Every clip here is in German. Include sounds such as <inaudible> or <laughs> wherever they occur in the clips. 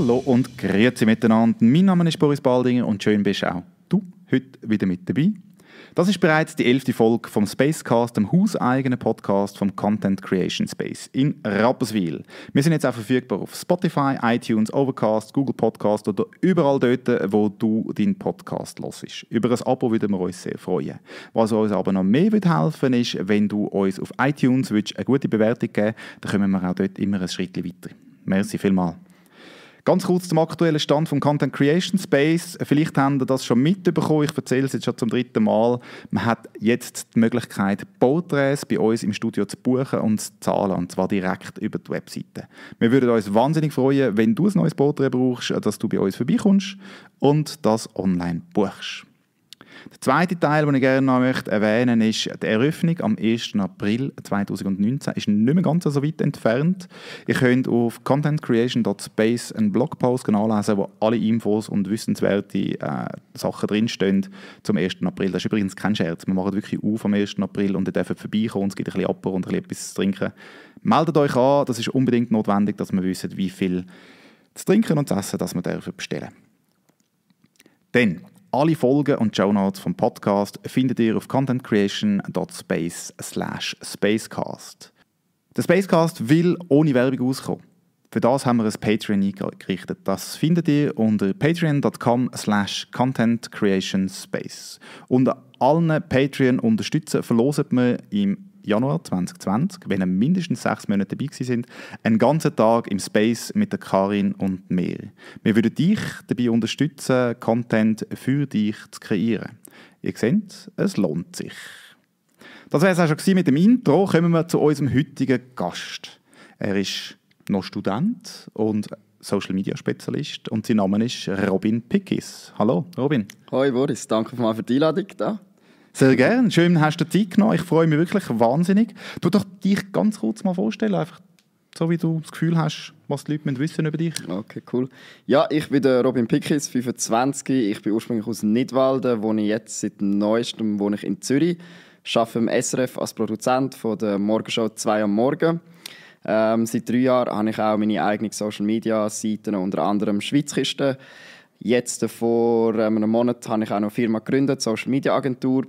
Hallo und grüezi miteinander. Mein Name ist Boris Baldinger und schön bist auch du heute wieder mit dabei. Das ist bereits die elfte Folge vom Spacecast, dem hauseigenen Podcast vom Content Creation Space in Rapperswil. Wir sind jetzt auch verfügbar auf Spotify, iTunes, Overcast, Google Podcast oder überall dort, wo du deinen Podcast hörst. Über ein Abo würden wir uns sehr freuen. Was uns aber noch mehr helfen würde, ist, wenn du uns auf iTunes eine gute Bewertung geben dann kommen wir auch dort immer ein Schritt weiter. Merci vielmals. Ganz kurz zum aktuellen Stand vom Content Creation Space. Vielleicht haben ihr das schon mitbekommen. Ich erzähle es jetzt schon zum dritten Mal. Man hat jetzt die Möglichkeit, Porträts bei uns im Studio zu buchen und zu zahlen. Und zwar direkt über die Webseite. Wir würden uns wahnsinnig freuen, wenn du ein neues Porträt brauchst, dass du bei uns vorbeikommst und das online buchst. Der zweite Teil, den ich gerne noch möchte erwähnen möchte, ist die Eröffnung am 1. April 2019. Ist nicht mehr ganz so weit entfernt. Ihr könnt auf contentcreation.space einen Blogpost nachlesen, genau wo alle Infos und wissenswerte äh, Sachen drinstehen zum 1. April. Das ist übrigens kein Scherz. Wir machen wirklich auf am 1. April und ihr dürft vorbeikommen. Es gibt ein bisschen Aper und etwas zu trinken. Meldet euch an. Das ist unbedingt notwendig, dass wir wissen, wie viel zu trinken und zu essen, das wir dürfen bestellen. Dann alle Folgen und Shownotes vom Podcast findet ihr auf contentcreation.space slash spacecast. Der Spacecast will ohne Werbung auskommen. Für das haben wir ein Patreon eingerichtet. Das findet ihr unter patreon.com slash contentcreationspace. Unter allen Patreon-Unterstützern verlosen wir im Januar 2020, wenn er mindestens sechs Monate dabei sind, einen ganzen Tag im Space mit der Karin und mir. Wir würden dich dabei unterstützen, Content für dich zu kreieren. Ihr seht, es lohnt sich. Das war es auch schon mit dem Intro. Kommen wir zu unserem heutigen Gast. Er ist noch Student und Social Media Spezialist und sein Name ist Robin Pickis. Hallo, Robin. Hoi, Boris. Danke für die Einladung. Hier. Sehr gerne. Schön, hast du dir Zeit genommen. Ich freue mich wirklich wahnsinnig. Du doch dich ganz kurz mal vorstellen, einfach so wie du das Gefühl hast, was die Leute wissen über dich. Okay, cool. Ja, ich bin der Robin Pickis, 25. Ich bin ursprünglich aus Nidwalden, wo ich jetzt seit neuestem wohne ich in Zürich. Ich arbeite im SRF als Produzent von der Morgenshow 2 am Morgen. Ähm, seit drei Jahren habe ich auch meine eigenen Social Media Seiten, unter anderem Schweizkisten. Jetzt vor ähm, einem Monat habe ich auch noch eine Firma gegründet, Social Media Agentur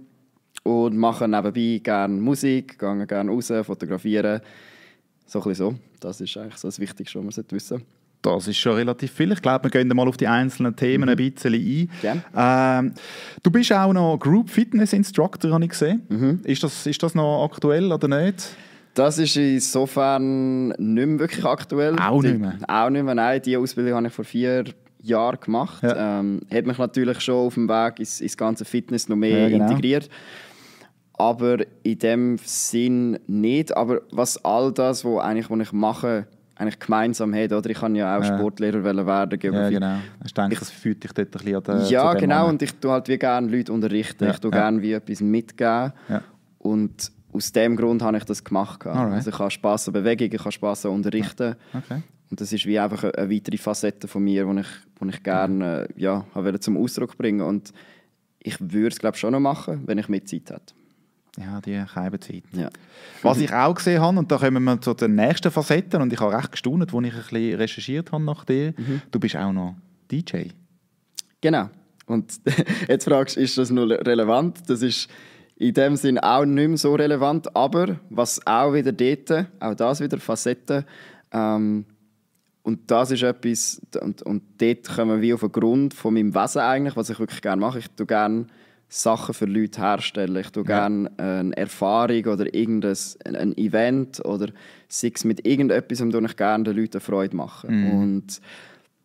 und mache nebenbei gerne Musik, gehe gerne raus, fotografieren. So ein so. Das ist eigentlich so das Wichtigste, was man wissen sollte. Das ist schon relativ viel. Ich glaube, wir gehen mal auf die einzelnen Themen mhm. ein bisschen ein. Ja. Ähm, du bist auch noch Group Fitness Instructor, habe ich gesehen. Mhm. Ist, das, ist das noch aktuell oder nicht? Das ist insofern nicht mehr wirklich aktuell. Auch nicht mehr? Die, auch nicht mehr, nein. Diese Ausbildung habe ich vor vier Jahren gemacht. Ja. Ähm, hat mich natürlich schon auf dem Weg ins, ins ganze Fitness noch mehr ja, genau. integriert aber in dem Sinn nicht. Aber was all das, wo eigentlich, was ich mache, eigentlich gemeinsam hat, oder? Ich kann ja auch ja. Sportlehrer werden, Ja, genau. Ich denke, ich, das führt dich dort ein bisschen an den, Ja, genau. Moment. Und ich tue halt wie gerne Leute unterrichten. Ja. Ich tue ja. gerne wie etwas mitgeben. Ja. Und aus dem Grund habe ich das gemacht. Also ich habe Spass an Bewegung, ich habe Spass an Unterrichten. Okay. Und das ist wie einfach eine weitere Facette von mir, die ich, die ich gerne mhm. äh, ja, zum Ausdruck bringen Und ich würde es, glaube ich, schon noch machen, wenn ich mehr Zeit hätte. Ja, die reiben Ja. Was ich auch gesehen habe, und da kommen wir zu den nächsten Facetten, und ich habe recht gestaunt, als ich ein bisschen recherchiert habe nach dir, mhm. du bist auch noch DJ. Genau. Und <laughs> jetzt fragst du, ist das noch relevant? Das ist in dem Sinn auch nicht mehr so relevant, aber was auch wieder dort, auch das wieder Facetten, ähm, und das ist etwas, und, und dort kommen wir auf den Grund von meinem Wesen eigentlich, was ich wirklich gerne mache. Ich tue gerne Sachen für Leute herstellen. Ich tue ja. gerne eine Erfahrung oder irgendein Event oder sei es mit irgendetwas, um ich gerne den Leuten Freude machen. Mhm. Und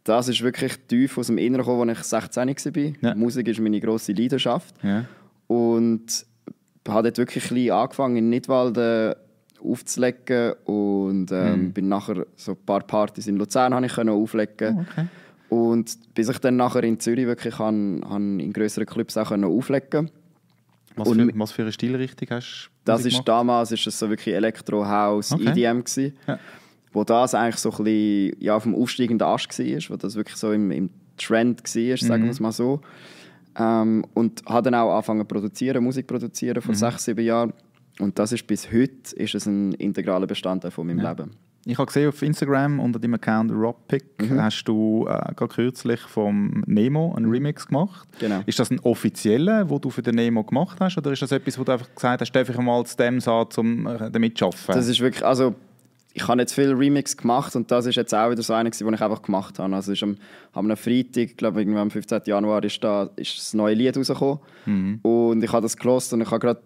das ist wirklich tief aus dem Inneren gekommen, als ich 16 war. Ja. Musik ist meine grosse Leidenschaft. Ja. Und habe dort wirklich ein bisschen angefangen, in Nidwalden aufzulegen. Und ähm, mhm. bin nachher so ein paar Partys in Luzern ich auflegen. Oh, okay. Und bis ich dann nachher in Zürich wirklich kann, kann in größeren Clubs auch auflegen konnte. Was, für, was für eine Stilrichtung hast du? Das ist damals war es so wirklich Electro House okay. EDM gewesen, ja. wo das eigentlich so ein bisschen, ja, auf dem aufsteigenden Ast war, wo das wirklich so im, im Trend war, sagen mhm. wir es mal so. Ähm, und habe dann auch angefangen zu produzieren, Musik produzieren vor mhm. sechs, sieben Jahren. Und das ist bis heute ist es ein integraler Bestandteil von meinem ja. Leben. Ich habe gesehen auf Instagram unter deinem Account Robpick mhm. hast du äh, gerade kürzlich vom Nemo einen Remix gemacht. Genau. Ist das ein offizieller, wo du für den Nemo gemacht hast, oder ist das etwas, wo du einfach gesagt hast, darf ich mal zu dem Satz, um äh, damit zu arbeiten? Das ist wirklich, also ich habe jetzt viele Remix gemacht und das ist jetzt auch wieder so einer, den ich einfach gemacht habe. Also ist am, am Freitag, glaube ich, am 15. Januar ist, da, ist das neue Lied rausgekommen mhm. und ich habe das gelost und ich habe gerade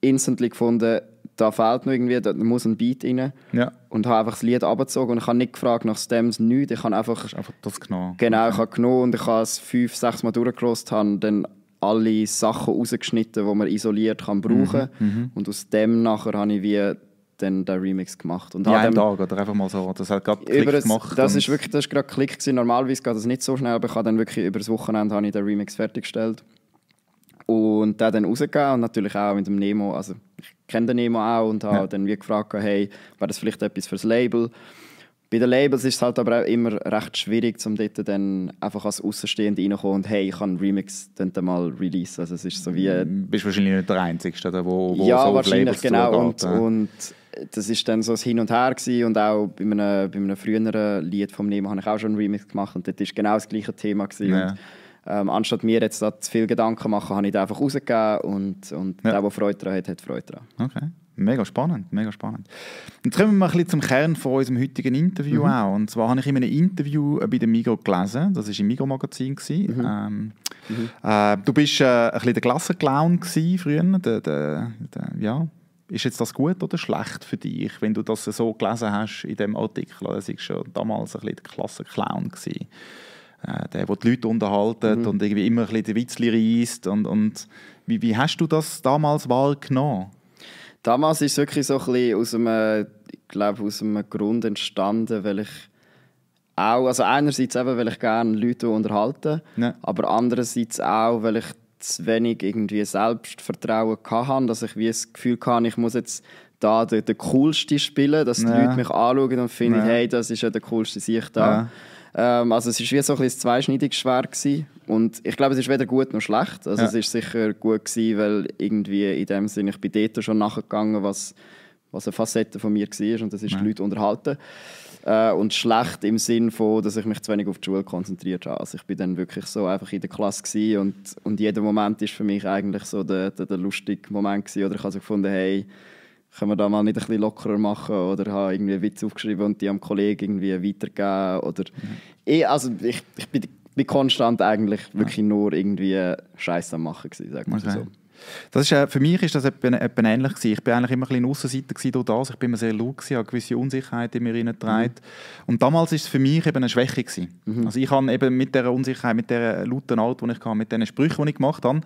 instantly gefunden, da fehlt noch irgendwie, da muss ein Beat rein. Ja. Und habe einfach das Lied abgezogen und ich habe nicht gefragt nach Stems, nichts. Ich habe einfach... Das einfach das genommen. Genau, ich habe genommen und ich habe es fünf, sechs Mal durchgelassen, habe dann alle Sachen rausgeschnitten, die man isoliert kann brauchen. Mhm, mhm, und aus dem nachher habe ich wie dann den Remix gemacht. Und ja, an einem Tag oder einfach mal so, das hat gerade Klick das, gemacht. Das ist wirklich, das ist gerade Klick gewesen. Normalerweise geht das nicht so schnell, aber ich habe dann wirklich über das Wochenende habe ich den Remix fertiggestellt und den dann rausgegeben und natürlich auch mit dem Nemo, also ich kenne den Nemo auch und habe ja. dann wie gefragt, hey, wäre das vielleicht etwas fürs Label? Bei den Labels ist es halt aber auch immer recht schwierig, um dort dann einfach als Außenstehende reinzukommen und hey, ich kann einen Remix dann mal release. Also es ist so wie... Du mm, bist wahrscheinlich nicht der Einzige, der wo, wo Ja, so wahrscheinlich, genau. Geht, und, ja. und das ist dann so ein Hin und Her gewesen. und auch bei einem, bei einem früheren Lied von Nemo habe ich auch schon einen Remix gemacht und dort war genau das gleiche Thema. Gewesen. Ja. Und ähm, anstatt mir jetzt da zu viel Gedanken machen, habe ich das einfach rausgegeben und, und ja. der, der Freude daran hat, hat Freude daran. Okay. Mega spannend, mega spannend. Jetzt kommen wir mal ein bisschen zum Kern von unserem heutigen Interview mhm. auch. Und zwar habe ich in einem Interview bei dem Migo gelesen, das war im Migo-Magazin. Mhm. Ähm, mhm. äh, du bist äh, ein bisschen der Klassenclown früher. Der, der, der, ja. Ist jetzt das gut oder schlecht für dich, wenn du das so gelesen hast in dem Artikel? Das war schon damals ein bisschen der Klassenclown. Gewesen äh, der, der die Leute unterhaltet mhm. und irgendwie immer ein bisschen die Witzli reisst. Und, und wie, wie hast du das damals wahrgenommen? Damals ist es wirklich so ein bisschen aus einem, ich glaube, aus einem Grund entstanden, weil ich auch, also einerseits eben, weil ich gerne Leute unterhalten, ja. aber andererseits auch, weil ich zu wenig irgendwie Selbstvertrauen hatte, dass ich wie das Gefühl hatte, ich muss jetzt da den, der coolste spielen, dass die ja. Leute mich anschauen und finden, ja. hey, das ist ja der coolste Sicht da. Ähm, also es war wie so ein, zweischneidiges Schwert und ich glaube, es ist weder gut noch schlecht. Also ja. es war sicher gut gewesen, weil irgendwie in dem Sinne, ich bin dort schon nachgegangen, was, was eine Facette von mir war und das ist ja. die Leute unterhalten. Äh, und schlecht im Sinn von, dass ich mich zu wenig auf die Schule konzentriert habe. Also ich bin dann wirklich so einfach in der Klasse und, und jeder Moment war für mich eigentlich so der, der, der lustige Moment gewesen. oder ich habe so gefunden, hey, können wir da mal nicht ein bisschen lockerer machen oder habe irgendwie einen Witz aufgeschrieben und die am Kollegen irgendwie weitergeben oder mhm. ich, also ich, ich bin, bin konstant eigentlich wirklich ja. nur irgendwie äh, Scheiße am machen gewesen, sag mal okay. so. Das ist, äh, für mich ist das etwas ähnlich gewesen. Ich war eigentlich immer ein bisschen Außenseiter durch das. Ich bin immer sehr laut gewesen, habe gewisse Unsicherheit in mir hineingetragen. Mhm. Und damals war es für mich eben eine Schwäche gewesen. Mhm. Also ich habe eben mit dieser Unsicherheit, mit der lauten Art, die ich hatte, mit den Sprüchen, die ich gemacht habe,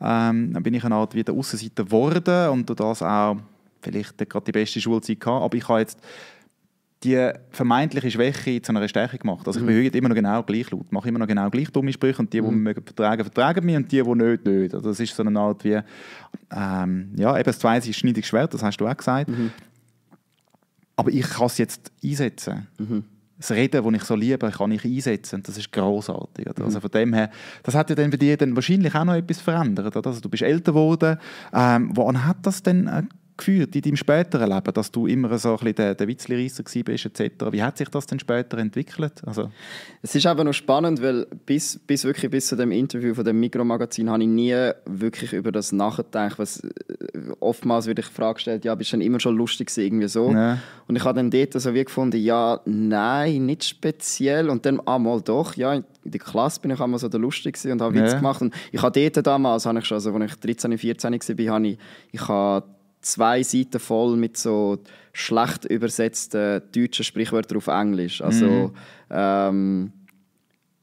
ähm, bin ich eine Art wie der Außenseiter geworden und das auch vielleicht gerade die beste Schulzeit gehabt, aber ich habe jetzt die vermeintliche Schwäche zu einer Stärke gemacht. Also ich mhm. bin heute immer noch genau gleich laut, mache immer noch genau gleich dumme Sprüche und die, die mhm. mögen vertragen, vertragen mich und die, die nicht, nicht. Also das ist so eine Art wie, ähm, ja, eben das zweite ist schneidig Schwert, das hast du auch gesagt. Mhm. Aber ich kann es jetzt einsetzen. Mhm. Das Reden, das ich so liebe, kann ich einsetzen. Das ist großartig. Also mhm. von dem her, das hat ja dann bei dir dann wahrscheinlich auch noch etwas verändert. Oder? Also du bist älter geworden. Ähm, woran hat das denn äh, geführt in deinem späteren Leben, dass du immer so ein bisschen der, der Witzlereisser warst etc.? Wie hat sich das denn später entwickelt? Also. Es ist einfach noch spannend, weil bis, bis, wirklich bis zu dem Interview von dem Mikromagazin habe ich nie wirklich über das nachgedacht. Was, äh, oftmals würde ich die Frage gestellt, ja, bist du denn immer schon lustig gewesen, irgendwie so? Ja. Und ich habe dann dort also wie gefunden, ja, nein, nicht speziell. Und dann einmal ah, doch, ja, in der Klasse bin ich einmal so der Lustige und habe Witz ja. gemacht. Und ich habe dort damals, habe ich also als ich 13, 14 war, habe ich, ich habe zwei Seiten voll mit so schlecht übersetzten deutschen Sprichwörtern auf Englisch. Also mhm. ähm,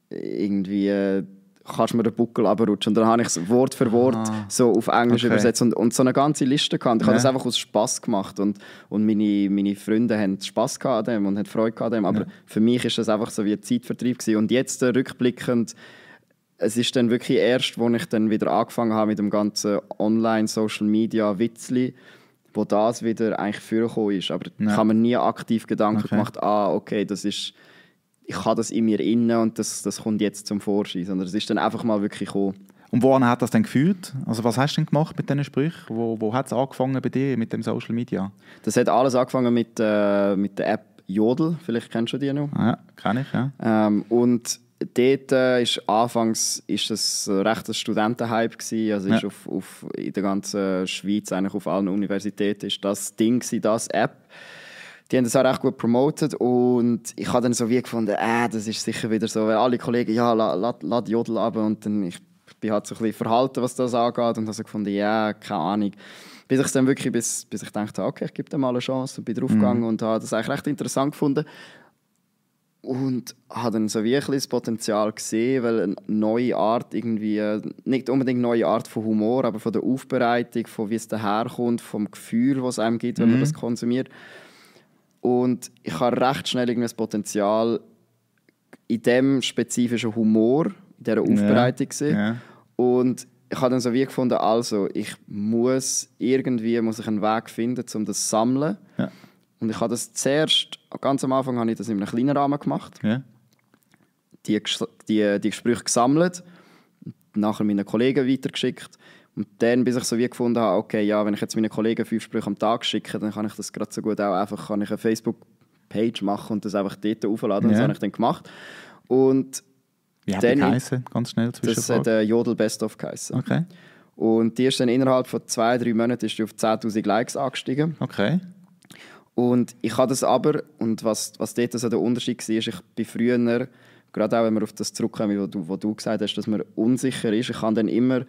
irgendwie äh, kannst du mir den Buckel abrutschen. Und dann habe ich es Wort für Wort ah. so auf Englisch okay. übersetzt und, und so eine ganze Liste gehabt. Ich ja. habe das einfach aus Spass gemacht und, und meine, meine Freunde haben Spaß an dem und haben Freude an dem. Aber ja. für mich war das einfach so wie ein Zeitvertrieb gewesen. Und jetzt äh, rückblickend es ist dann wirklich erst, als ich dann wieder angefangen habe mit dem ganzen Online-Social-Media-Witzli, wo das wieder eigentlich vorgekommen ist. Aber ich habe mir nie aktiv Gedanken okay. gemacht, ah, okay, das ist, ich habe das in mir inne und das, das kommt jetzt zum Vorschein. Sondern es ist dann einfach mal wirklich gekommen. Und woran hat das denn geführt? Also was hast du denn gemacht mit diesen Sprüchen? Wo, wo hat es angefangen bei dir mit dem Social Media? Das hat alles angefangen mit, äh, mit der App Jodel. Vielleicht kennst du die noch. Ah ja, kenne ich, ja. Ähm, und dort äh, ist anfangs ist das recht ein Studentenhype gewesen. also ja. ist auf, auf, in der ganzen Schweiz eigentlich auf allen Universitäten ist das Ding gewesen, das App die haben das auch recht gut promotet und ich habe dann so wie gefunden äh, das ist sicher wieder so weil alle Kollegen ja lad la, Jodel ab und dann ich bin halt so ein bisschen verhalten was das angeht und habe so gefunden ja keine Ahnung bis ich dann wirklich bis, bis ich dachte okay ich gebe dem mal eine Chance und bin draufgegangen mhm. und habe das eigentlich recht interessant gefunden und habe dann so wirklich das Potenzial gesehen, weil eine neue Art irgendwie, nicht unbedingt eine neue Art von Humor, aber von der Aufbereitung, von wie es daherkommt, vom Gefühl, was es einem gibt, mhm. wenn man mhm. das konsumiert. Und ich habe recht schnell irgendwie das Potenzial in dem spezifischen Humor, in dieser Aufbereitung gesehen. Ja. Und ich habe dann so wie gefunden, also ich muss irgendwie muss ich einen Weg finden, um das zu sammeln. Ja und ich habe das zuerst, ganz am Anfang habe ich das in einem kleinen Rahmen gemacht. Ja. Die, die, die Gespräche gesammelt, nachher meinen Kollegen weitergeschickt. Und dann, bis ich so wie gefunden habe, okay, ja, wenn ich jetzt meinen Kollegen fünf Sprüche am Tag schicke, dann kann ich das gerade so gut auch einfach, kann ich eine Facebook-Page machen und das einfach dort aufladen. Yeah. Das habe ich dann gemacht. Und Wie hat die geheißen? Ganz schnell Das hat äh, Jodel Best of geheißen. Okay. Und die ist dann innerhalb von zwei, drei Monaten ist die auf 10'000 Likes angestiegen. Okay. Und ich habe das aber, und was, was dort also der Unterschied war, ist, ich bin früher, gerade auch wenn wir auf das zurückkommen, was du, wo du gesagt hast, dass man unsicher ist, ich habe dann immer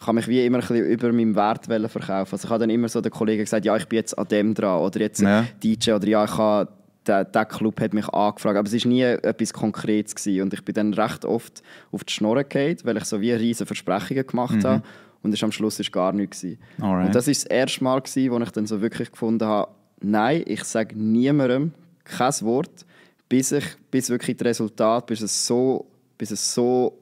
ich habe mich wie immer ein bisschen über meinen Wert verkaufen. Also ich habe dann immer so den Kollegen gesagt, ja, ich bin jetzt an dem dran oder jetzt ja. DJ oder ja, ich habe, der, der Club hat mich angefragt. Aber es war nie etwas Konkretes. Gewesen. Und ich bin dann recht oft auf die Schnorren gefallen, weil ich so wie riesige Versprechungen gemacht mhm. habe und es am Schluss ist gar nichts. Und das war das erste Mal, gewesen, wo ich dann so wirklich gefunden habe, nein, ich sage niemandem kein Wort, bis, ich, bis wirklich das Resultat, bis es so, bis es so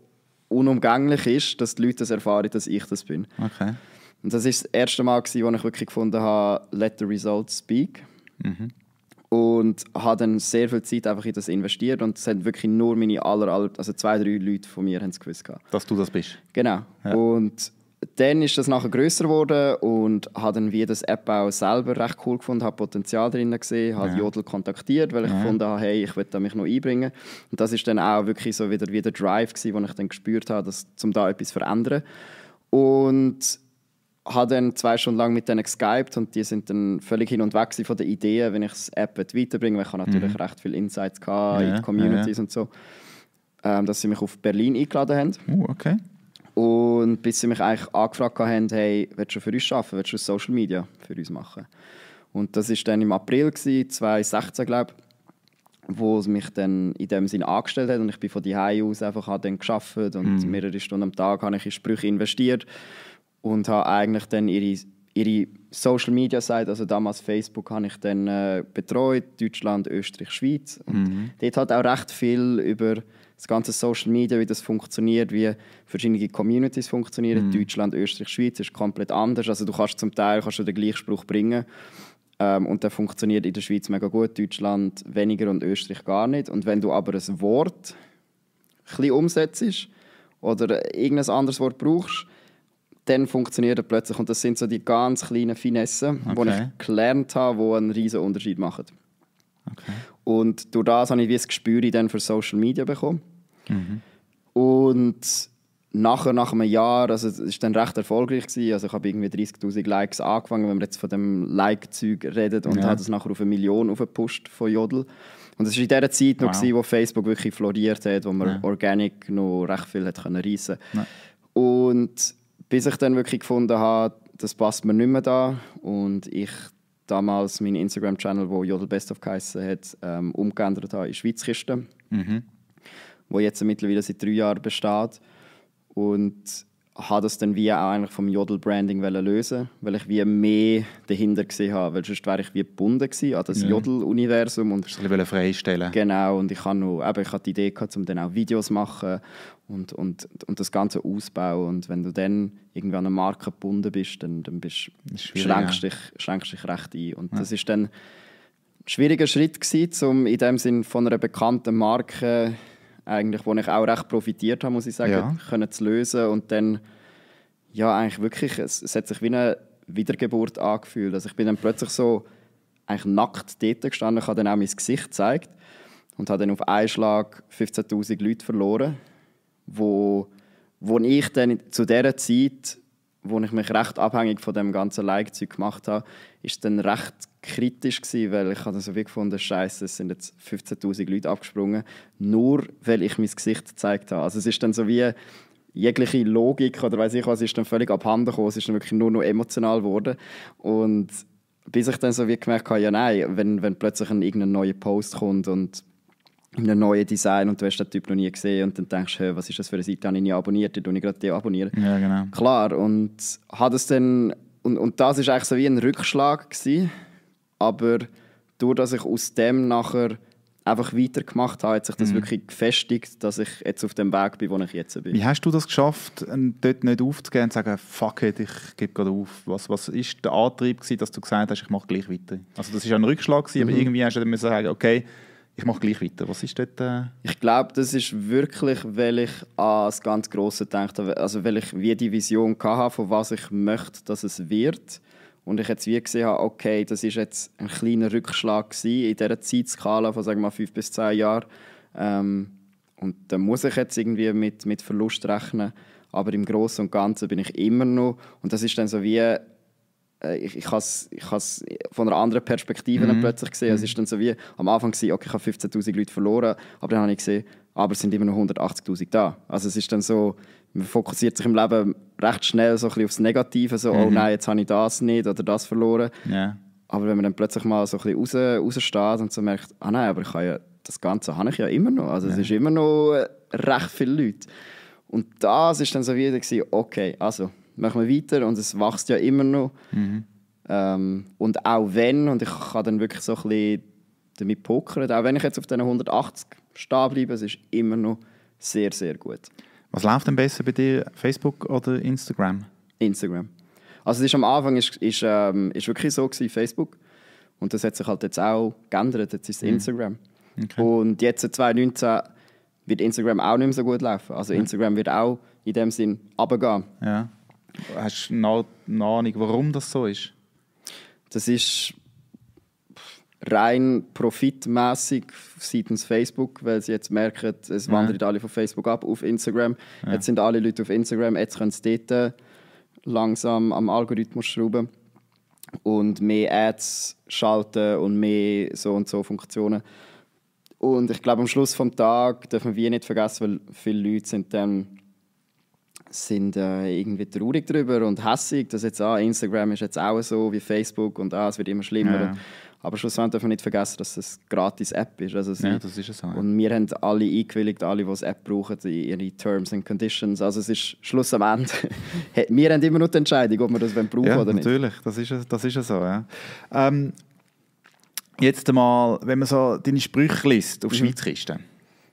unumgänglich ist, dass die Leute das erfahren, dass ich das bin. Okay. Und das ist das erste Mal, gewesen, wo ich wirklich gefunden habe, let the results speak. Mhm. Und habe dann sehr viel Zeit einfach in das investiert und es haben wirklich nur meine aller, aller also zwei, drei Leute von mir haben es gewusst. Dass du das bist? Genau. Ja. Und dann ist das nachher größer geworden und habe dann wie das App auch selber recht cool gefunden, habe Potenzial drin gesehen, habe ja. Jodel kontaktiert, weil ich ja. gefunden habe, hey, ich will da mich noch einbringen. Und das ist dann auch wirklich so wieder der Drive gewesen, wo ich dann gespürt habe, dass zum da etwas zu verändern. Und habe dann zwei Stunden lang mit denen geskypt und die sind dann völlig hin und weg von der Idee, wenn ich das App weiterbringe, weil ich habe natürlich mhm. recht viele Insights gehabt ja, in die Communities und so, ähm, dass sie mich auf Berlin eingeladen haben. Uh, okay. Und bis sie mich eigentlich angefragt haben, hey, willst du für uns arbeiten, willst du Social Media für uns machen? Und das war dann im April, 2016 glaube ich, wo es mich dann in dem Sinn angestellt hat und ich bin von Hause aus einfach habe dann geschafft und mhm. mehrere Stunden am Tag habe ich in Sprüche investiert und habe eigentlich dann ihre, ihre Social Media Seite, also damals Facebook, habe ich dann äh, betreut, Deutschland, Österreich, Schweiz und mhm. dort hat auch recht viel über das ganze Social Media, wie das funktioniert, wie verschiedene Communities funktionieren. Mhm. Deutschland, Österreich, Schweiz ist komplett anders. Also du kannst zum Teil kannst du den Gleichspruch bringen ähm, und der funktioniert in der Schweiz mega gut, Deutschland weniger und Österreich gar nicht. Und wenn du aber ein Wort ein umsetzt oder irgendein anderes Wort brauchst, dann funktioniert er plötzlich. Und das sind so die ganz kleinen Finessen, okay. die ich gelernt habe, die einen riesen Unterschied machen. Okay. Und durch das habe ich wie das Gespür für Social Media bekommen. Mhm. Und nachher, nach einem Jahr, also es war dann recht erfolgreich. Also ich habe irgendwie 30'000 Likes angefangen, wenn man jetzt von dem Like-Zeug redet, Und ja. habe es nachher auf eine Million aufgepusht von Jodel. Und es war in dieser Zeit noch, wow. gewesen, wo Facebook wirklich floriert hat, wo man ja. Organic noch recht viel hat können reissen konnte. Ja. Und bis ich dann wirklich gefunden habe, das passt mir nicht mehr da und ich damals meinen Instagram-Channel, der Jodel Best of geheißen hat, ähm, umgeändert habe in Schweizkisten. mhm. wo jetzt mittlerweile seit drei Jahren besteht. Und habe das dann wie auch eigentlich vom Jodel-Branding lösen weil ich wie mehr dahinter gesehen habe, weil sonst wäre ich wie gebunden an das ja. Jodel-Universum. und Ich wollte freistellen. Genau, und ich habe noch, eben, ich hatte die Idee, gehabt, um dann auch Videos zu machen und, und, und das Ganze ausbauen und wenn du dann irgendwie an eine Marke gebunden bist, dann, dann bist, schränkst, dich, dich recht ein und ja. das ist dann ein schwieriger Schritt gewesen, um in dem Sinn von einer bekannten Marke eigentlich, wo ich auch recht profitiert habe, muss ich sagen, ja. können zu lösen und dann ja eigentlich wirklich, es, es hat sich wie eine Wiedergeburt angefühlt. Also ich bin dann plötzlich so eigentlich nackt dort gestanden, ich habe dann auch mein Gesicht gezeigt und habe dann auf einen Schlag 15'000 Leute verloren, wo, wo ich dann zu dieser Zeit, wo ich mich recht abhängig von dem ganzen Like-Zeug gemacht habe, ist dann recht kritisch gewesen, weil ich habe so wie gefunden, Scheiße, es sind jetzt 15.000 Leute abgesprungen, nur weil ich mein Gesicht gezeigt habe. Also es ist dann so wie jegliche Logik oder weiß ich was ist dann völlig abhanden gekommen. Es ist dann wirklich nur noch emotional geworden und bis ich dann so wie gemerkt habe, ja nein, wenn, wenn plötzlich ein irgendein neuer Post kommt und einem neuen Design und du hast den Typ noch nie gesehen und dann denkst du, was ist das für eine Seite, habe ich nie abonniert, dann ich gerade die abonnieren. Ja, genau. Klar, und hat es dann, und, und das ist eigentlich so wie ein Rückschlag gewesen, aber durch dass ich aus dem nachher einfach weitergemacht habe, hat sich das mhm. wirklich gefestigt, dass ich jetzt auf dem Weg bin, wo ich jetzt bin. Wie hast du das geschafft, dort nicht aufzugehen und zu sagen, fuck it, ich gebe gerade auf? Was war was der Antrieb, gewesen, dass du gesagt hast, ich mache gleich weiter? Also das war ein Rückschlag, gewesen, mhm. aber irgendwie hast du dann sagen okay, ich mache gleich weiter. Was ist dort? Äh? Ich glaube, das ist wirklich, weil ich an das ganz Grosse denke, also weil ich wie die Vision hatte, von was ich möchte, dass es wird und ich jetzt wie gesehen habe, okay, das ist jetzt ein kleiner Rückschlag in dieser Zeitskala von sagen wir mal, fünf bis zehn Jahren. Ähm, und da muss ich jetzt irgendwie mit, mit Verlust rechnen. Aber im Großen und Ganzen bin ich immer noch. Und das ist dann so wie. Äh, ich, ich habe es ich von einer anderen Perspektive mhm. plötzlich gesehen. Also es ist dann so wie am Anfang, gewesen, okay, ich habe 15.000 Leute verloren, aber dann habe ich gesehen, aber es sind immer noch 180.000 da. Also es ist dann so, man fokussiert sich im Leben recht schnell so ein aufs Negative, so, oh mhm. oh nein, jetzt habe ich das nicht oder das verloren. Yeah. Aber wenn man dann plötzlich mal so ein bisschen raus, raussteht und so merkt, ah nein, aber ich kann ja, das Ganze habe ich ja immer noch. Also yeah. es ist immer noch äh, recht viele Leute. Und das ist dann so wieder, gewesen, okay, also machen wir weiter und es wächst ja immer noch. Mhm. Ähm, und auch wenn, und ich kann dann wirklich so ein bisschen damit pokern, auch wenn ich jetzt auf diesen 180 stehen bleibe, es ist immer noch sehr, sehr gut. Was läuft denn besser bei dir, Facebook oder Instagram? Instagram. Also es ist am Anfang ist, ist, ähm, ist wirklich so gewesen, Facebook und das hat sich halt jetzt auch geändert. Jetzt ist mhm. Instagram okay. und jetzt 2019 wird Instagram auch nicht mehr so gut laufen. Also Instagram mhm. wird auch in dem Sinn runtergehen. Ja. Hast du noch eine Ahnung, warum das so ist? Das ist rein profitmäßig seitens Facebook, weil sie jetzt merken, es ja. wandern alle von Facebook ab auf Instagram. Ja. Jetzt sind alle Leute auf Instagram, jetzt können sie dort äh, langsam am Algorithmus schrauben und mehr Ads schalten und mehr so und so Funktionen. Und ich glaube, am Schluss des Tages dürfen wir nicht vergessen, weil viele Leute sind dann sind äh, irgendwie traurig darüber und hässig, dass jetzt ah, Instagram ist jetzt auch so wie Facebook und ah, es wird immer schlimmer. Ja. Aber schlussendlich dürfen wir nicht vergessen, dass es das eine gratis App ist. Also ja, das ist es auch. Und wir haben alle eingewilligt, alle, die es App brauchen, ihre Terms and Conditions. Also es ist Schluss am Ende. <laughs> wir haben immer noch die Entscheidung, ob wir das brauchen ja, oder nicht. natürlich. Das ist es so, ja. Ähm, jetzt einmal, wenn man so deine Sprüche liest auf mhm. Schweizkisten.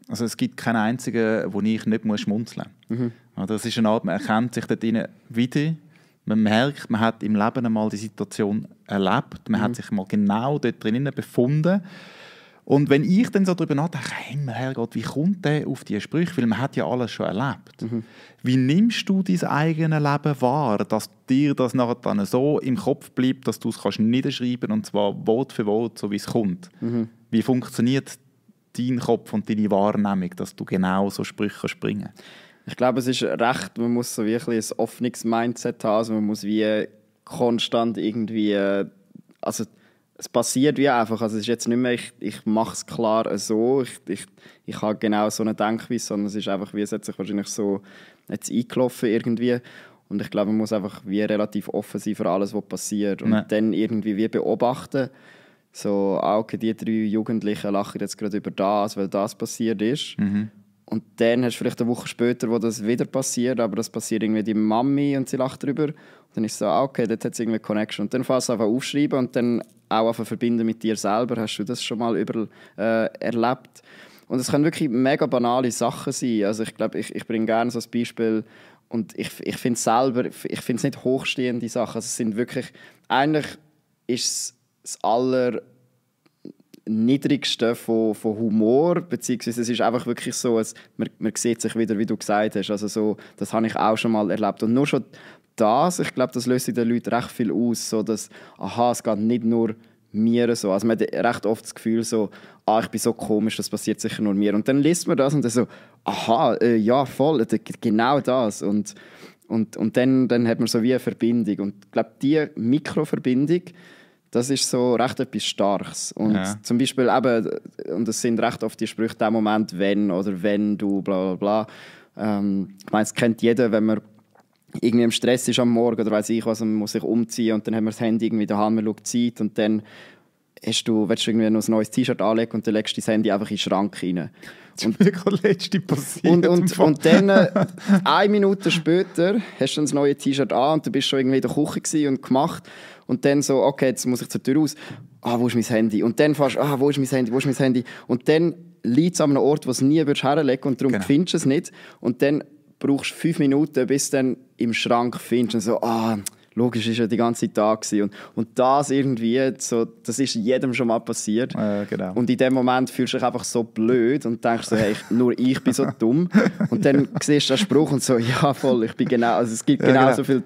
Also es gibt keinen einzigen, wo ich nicht schmunzeln muss. Mhm. Das ist eine Art, man erkennt sich dort wieder man merkt, man hat im Leben einmal die Situation erlebt, man mhm. hat sich mal genau dort drinnen befunden. Und wenn ich dann so darüber nachdenke, Himmel, Herrgott, wie kommt der auf diese Sprüche? Weil man hat ja alles schon erlebt. Mhm. Wie nimmst du dein eigenes Leben wahr, dass dir das nachher dann so im Kopf bleibt, dass du es kannst niederschreiben und zwar Wort für Wort, so wie es kommt? Mhm. Wie funktioniert dein Kopf und deine Wahrnehmung, dass du genau so Sprüche springen kannst? Ich glaube, es ist recht, man muss so wirklich ein offenes Mindset haben, also man muss wie konstant irgendwie, äh, also es passiert wie einfach, also es ist jetzt nicht mehr, ich, ich mache es klar so, ich, ich, ich habe genau so eine Denkweise, sondern es ist einfach wie, es hat sich wahrscheinlich so jetzt eingelaufen irgendwie und ich glaube, man muss einfach wie relativ offen sein für alles, was passiert und Nein. dann irgendwie wie beobachten, so, ah, okay, die drei Jugendlichen lachen jetzt gerade über das, weil das passiert ist. Mhm. Und dann hast du vielleicht eine Woche später, wo das wieder passiert, aber das passiert irgendwie die Mami und sie lacht darüber. Und dann ist es so, ah, okay, dort hat es irgendwie Connection. Und dann fährst du einfach aufschreiben und dann auch einfach verbinden mit dir selber. Hast du das schon mal über, äh, erlebt? Und es können wirklich mega banale Sachen sein. Also ich glaube, ich, ich bringe gerne so ein Beispiel und ich, ich finde selber, ich finde es nicht hochstehende Sachen. Also es sind wirklich, eigentlich ist es das aller Niedrigsten von, von Humor, beziehungsweise es ist einfach wirklich so, es, man, man sieht sich wieder, wie du gesagt hast. Also so, das habe ich auch schon mal erlebt. Und nur schon das, ich glaube, das löst in den Leuten recht viel aus, so dass, aha, es geht nicht nur mir so. Also man hat recht oft das Gefühl so, ah, ich bin so komisch, das passiert sicher nur mir. Und dann liest man das und dann so, aha, äh, ja, voll, genau das. Und, und, und dann, dann hat man so wie eine Verbindung. Und ich glaube, diese Mikroverbindung, das ist so recht etwas Starkes. Und ja. zum Beispiel eben, und es sind recht oft die Sprüche, der Moment, wenn oder wenn du, bla bla bla. Ähm, ich meine, es kennt jeder, wenn man irgendwie im Stress ist am Morgen oder weiß ich was, man muss sich umziehen und dann haben wir das Handy irgendwie daheim, man schaut Zeit und dann hast du, willst du irgendwie noch ein neues T-Shirt anlegen und dann legst du das Handy einfach in den Schrank rein. <laughs> Und, und, und, und dann, äh, eine Minute später, hast du das neue T-Shirt an und du bist schon irgendwie in der Küche und gemacht und dann so, okay, jetzt muss ich zur Tür raus. Ah, wo ist mein Handy? Und dann fährst du, ah, wo ist mein Handy, wo ist mein Handy? Und dann liegt es an einem Ort, wo du nie würdest herlegen und darum genau. findest du es nicht. Und dann brauchst du fünf Minuten, bis du dann im Schrank findest und so, ah, logisch ist ja die ganze Tag da und und das irgendwie so das ist jedem schon mal passiert ja, genau. und in dem Moment fühlst du dich einfach so blöd und denkst so hey nur ich bin so dumm und dann siehst du den Spruch und so ja voll ich bin genau also es gibt ja, genau, genau. viel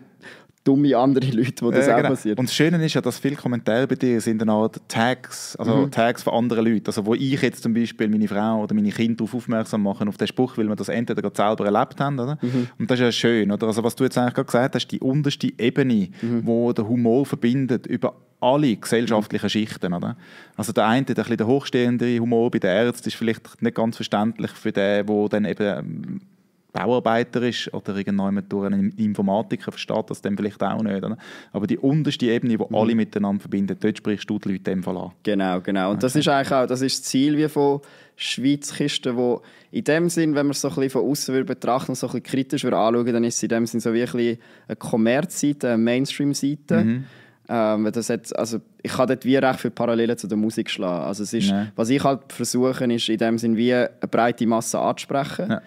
dumme andere Leute, die das äh, auch genau. passiert. Und das Schöne ist ja, dass viele Kommentare bei dir sind eine Art Tags, also mhm. Tags von anderen Leuten. Also wo ich jetzt zum Beispiel meine Frau oder meine Kinder darauf aufmerksam machen, auf den Spruch, weil wir das entweder gerade selber erlebt haben, oder? Mhm. Und das ist ja schön, oder? Also was du jetzt eigentlich gerade gesagt hast, die unterste Ebene, mhm. wo der Humor verbindet über alle gesellschaftlichen Schichten. Oder? Also der eine, der, ein bisschen der hochstehende Humor bei den Ärzten ist vielleicht nicht ganz verständlich für den, der dann eben Bauarbeiter ist oder irgendjemand durch einen Informatiker versteht das dann vielleicht auch nicht. Oder? Aber die unterste Ebene, die mhm. alle miteinander verbindet, dort sprichst du die Leute in dem Fall an. Genau, genau. Und okay. das ist eigentlich auch das, ist das Ziel wie von Schweizkisten, wo in dem Sinn, wenn man es so ein bisschen von außen betrachten und so ein bisschen kritisch anschauen dann ist es in dem Sinn so wie ein eine Kommerzseite, eine Mainstream-Seite. Mhm. Ähm, das hat, also ich kann dort wie recht viel Parallelen zu der Musik schlagen. Also es ist, ja. Was ich halt versuche, ist in dem Sinn wie eine breite Masse anzusprechen. Ja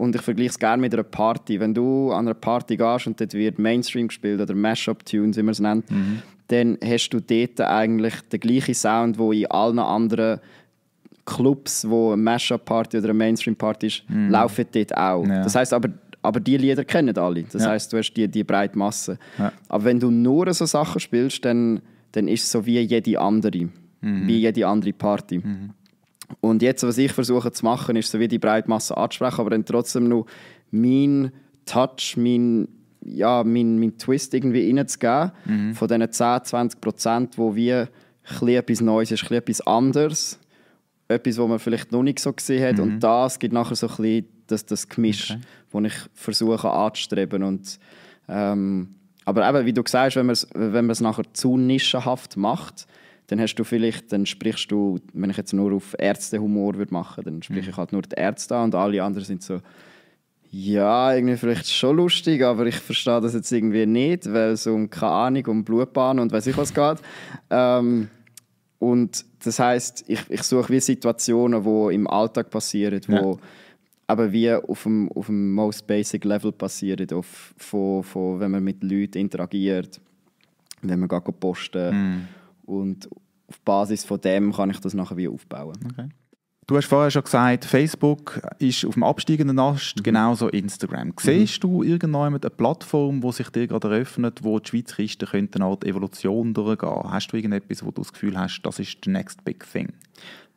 und ich vergleiche es gerne mit einer Party. Wenn du an einer Party gehst und dort wird Mainstream gespielt oder Mashup-Tunes, wie man es nennt, mhm. dann hast du dort eigentlich den gleichen Sound, wo in allen anderen Clubs, wo eine Mashup-Party oder eine Mainstream-Party ist, mhm. laufen dort auch. Ja. Das heisst aber, aber die Lieder kennen alle. Das ja. heißt, du hast die, die breite Masse. Ja. Aber wenn du nur so Sachen spielst, dann, dann ist es so wie jede andere, mhm. wie jede andere Party. Mhm. Und jetzt, was ich versuche zu machen, ist, so wie die Breitmasse anzusprechen, aber dann trotzdem noch mein Touch, mein, ja, mein, mein Twist irgendwie reinzugeben, mhm. von diesen 10, 20 Prozent, wo wie etwas Neues ist, etwas anderes, etwas, was man vielleicht noch nicht so gesehen hat. Mhm. Und das gibt nachher so ein bisschen das, das Gemisch, okay. das ich versuche anzustreben. Und, ähm, aber eben, wie du sagst, wenn man es wenn nachher zu nischenhaft macht, dann hast du vielleicht, dann sprichst du, wenn ich jetzt nur auf Ärztehumor würde machen, dann spreche mhm. ich halt nur die Ärzte an und alle anderen sind so, ja, irgendwie vielleicht schon lustig, aber ich verstehe das jetzt irgendwie nicht, weil es um keine Ahnung, um Blutbahn und weiß ich was geht. <laughs> Ähm, und das heißt, ich, ich suche wie Situationen, die im Alltag passieren, wo ja. aber wie auf dem, auf dem most basic Level passieren, auf, von, von, wenn man mit Leuten interagiert, wenn man geht posten mm. und auf Basis von dem kann ich das nachher wie aufbauen. Okay. Du hast vorher schon gesagt, Facebook ist auf dem absteigenden Ast, mhm. genauso Instagram. Mhm. du irgendjemand eine Plattform, die sich dir gerade eröffnet, wo die Schweizer Christen eine Art Evolution durchgehen könnten? Hast du irgendetwas, wo du das Gefühl hast, das ist the next big thing?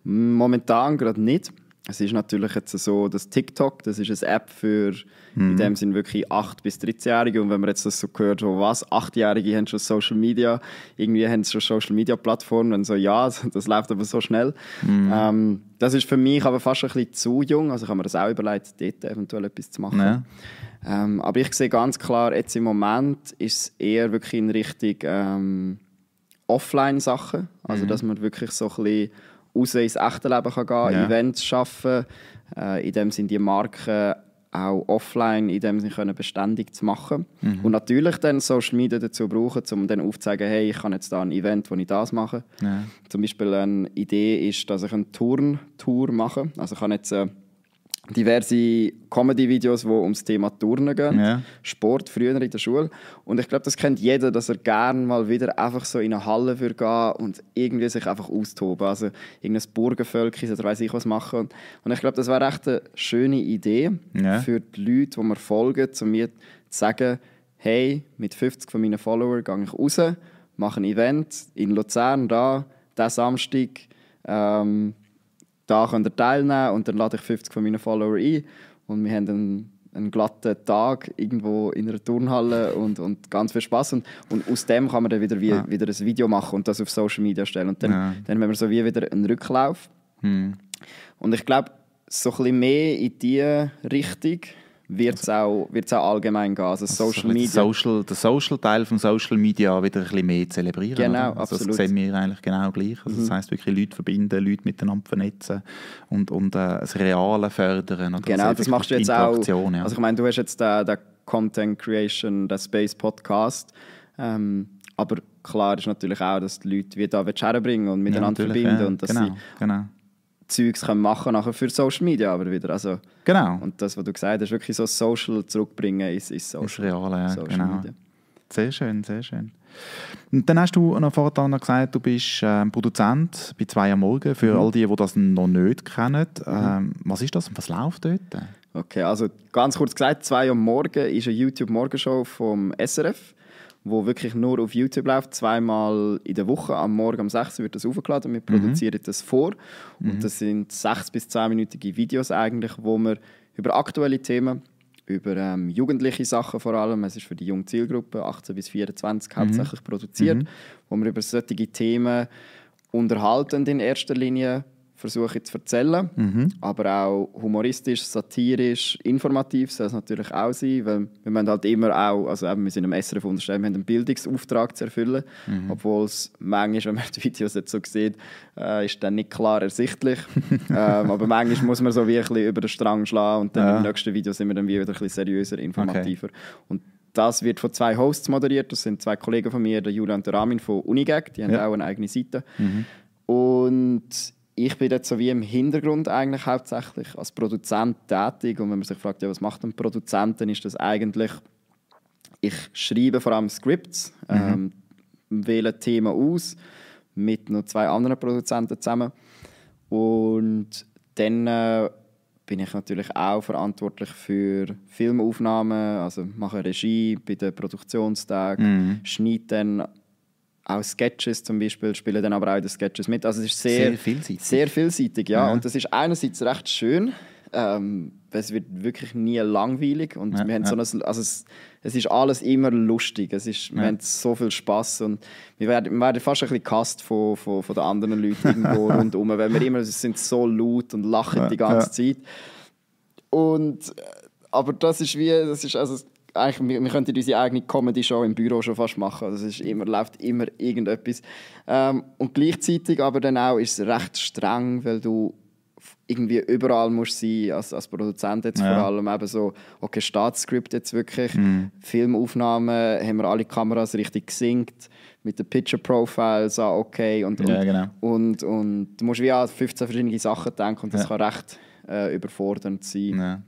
Momentan gerade nicht es ist natürlich jetzt so, dass TikTok, das ist eine App für mhm. in dem Sinn wirklich 8- bis 13-Jährige. Und wenn man jetzt das so hört, oh was, 8-Jährige haben schon Social Media, irgendwie haben sie schon Social Media Plattformen, dann so, ja, <laughs> das läuft aber so schnell. Mhm. Ähm, das ist für mich aber fast ein bisschen zu jung. Also kann man das auch überlegt, dort eventuell etwas zu machen. Ja. Ähm, aber ich sehe ganz klar, jetzt im Moment ist es eher wirklich in Richtung ähm, Offline-Sachen. Also, mhm. dass man wirklich so ein bisschen raus ins echte Leben kann gehen kann, ja. Events arbeiten äh, in dem sind die Marken auch offline, in dem sie können beständig zu machen. Mhm. Und natürlich dann Social Media dazu brauchen, um dann aufzuzeigen, hey, ich kann jetzt da ein Event, wo ich das mache. Ja. Zum Beispiel eine Idee ist, dass ich eine Turntour mache. Also ich kann jetzt äh, diverse Comedy-Videos, die ums Thema Turnen gehen. Ja. Sport, früher in der Schule. Und ich glaube, das kennt jeder, dass er gerne mal wieder einfach so in eine Halle für gehen und irgendwie sich einfach austoben. Also irgendein Burgenvölkchen oder weiß ich was machen. Und ich glaube, das wäre echt eine schöne Idee ja. für die Leute, die mir folgen, um mir zu sagen, hey, mit 50 von meinen Followern gehe ich raus, mache ein Event in Luzern da, diesen Samstag, ähm, da könnt ihr teilnehmen und dann lade ich 50 von meinen Followern ein und wir haben einen, einen glatten Tag irgendwo in einer Turnhalle und, und ganz viel Spaß und, und aus dem kann man dann wieder, wie, ja. wieder ein Video machen und das auf Social Media stellen und dann, ja. dann haben wir so wie wieder einen Rücklauf hm. und ich glaube so ein bisschen mehr in diese Richtung wird es also- auch, auch allgemein gehen. Also, also Social Media. Social, der Social-Teil vom Social Media wieder ein bisschen mehr zelebrieren. Genau, also absolut. Das sehen wir eigentlich genau gleich. Also mhm. Das heisst wirklich Leute verbinden, Leute miteinander vernetzen und, und äh, das Reale fördern. Oder? Genau, also das, das machst du jetzt auch. Ja. Also ich meine, du hast jetzt den, den Content Creation, den Space Podcast. Ähm, aber klar ist natürlich auch, dass die Leute wieder da herbringen und miteinander ja, verbinden. Ja, und dass genau, sie genau Zeugs machen nachher für Social Media aber wieder. Also, genau. Und das, was du gesagt hast, wirklich so Social zurückbringen ist, ist Social. Ist real, ja, Social genau. Media. Sehr schön, sehr schön. Und dann hast du noch vorher noch gesagt, du bist ähm, Produzent bei «Zwei am Morgen». Für mhm. all die, die das noch nicht kennen, mhm. ähm, was ist das und was läuft dort? Okay, also ganz kurz gesagt, «Zwei am Morgen» ist eine YouTube-Morgenshow vom SRF wo wirklich nur auf YouTube läuft. Zweimal in der Woche, am Morgen um 6 Uhr wird das aufgeladen. Wir mhm. produzieren das vor. Mhm. Und das sind sechs bis zehnminütige Videos eigentlich, wo wir über aktuelle Themen, über ähm, jugendliche Sachen vor allem, es ist für die junge Zielgruppe, 18 bis 24 mhm. hauptsächlich produziert, mhm. wo wir über solche Themen unterhalten in erster Linie versuche zu erzählen. Mhm. Aber auch humoristisch, satirisch, informativ soll es natürlich auch sein, weil wir müssen halt immer auch, also eben, wir sind im SRF unterstellt, wir haben einen Bildungsauftrag zu erfüllen, mhm. obwohl es manchmal, wenn man die Videos jetzt so sieht, äh, ist dann nicht klar ersichtlich. <laughs> ähm, aber manchmal muss man so ein bisschen über den Strang schlagen und dann ja. im nächsten Video sind wir dann wieder ein bisschen seriöser, informativer. Okay. Und das wird von zwei Hosts moderiert. Das sind zwei Kollegen von mir, der Julian und der Ramin von Unigag. Die haben ja. auch eine eigene Seite. Mhm. Und ich bin jetzt so wie im Hintergrund eigentlich hauptsächlich als Produzent tätig und wenn man sich fragt, ja, was macht ein Produzent, dann ist das eigentlich, ich schreibe vor allem Scripts, mhm. ähm, wähle Themen aus mit noch zwei anderen Produzenten zusammen und dann äh, bin ich natürlich auch verantwortlich für Filmaufnahmen, also mache Regie bei den Produktionstagen, mhm. schneide dann auch Sketches zum Beispiel spielen dann aber auch in den Sketches mit. Also es ist sehr, sehr vielseitig. Sehr vielseitig ja. ja. Und das ist einerseits recht schön, ähm, es wird wirklich nie langweilig und ja, wir haben ja. so ein, also es, es, ist alles immer lustig, es ist, wir haben so viel Spass und wir werden, wir werden fast ein bisschen gehasst von, von, von den anderen Leuten irgendwo <laughs> rundherum, weil wir immer sind so laut und lachen die ganze Zeit. Und äh, aber das ist wie, das ist also eigentlich, wir, könnten unsere eigene Comedy-Show im Büro schon fast machen. Das ist immer, läuft immer irgendetwas. Ähm, und gleichzeitig aber dann auch ist es recht streng, weil du irgendwie überall musst sein, als, als Produzent jetzt ja. vor allem eben so, okay, Staatsscript jetzt wirklich, mhm. Filmaufnahmen, haben wir alle Kameras richtig gesinkt, mit den Picture Profiles an, ah, okay, und, und, ja, genau. und, und, du musst wie an 15 verschiedene Sachen denken und das ja. kann recht äh, überfordernd sein.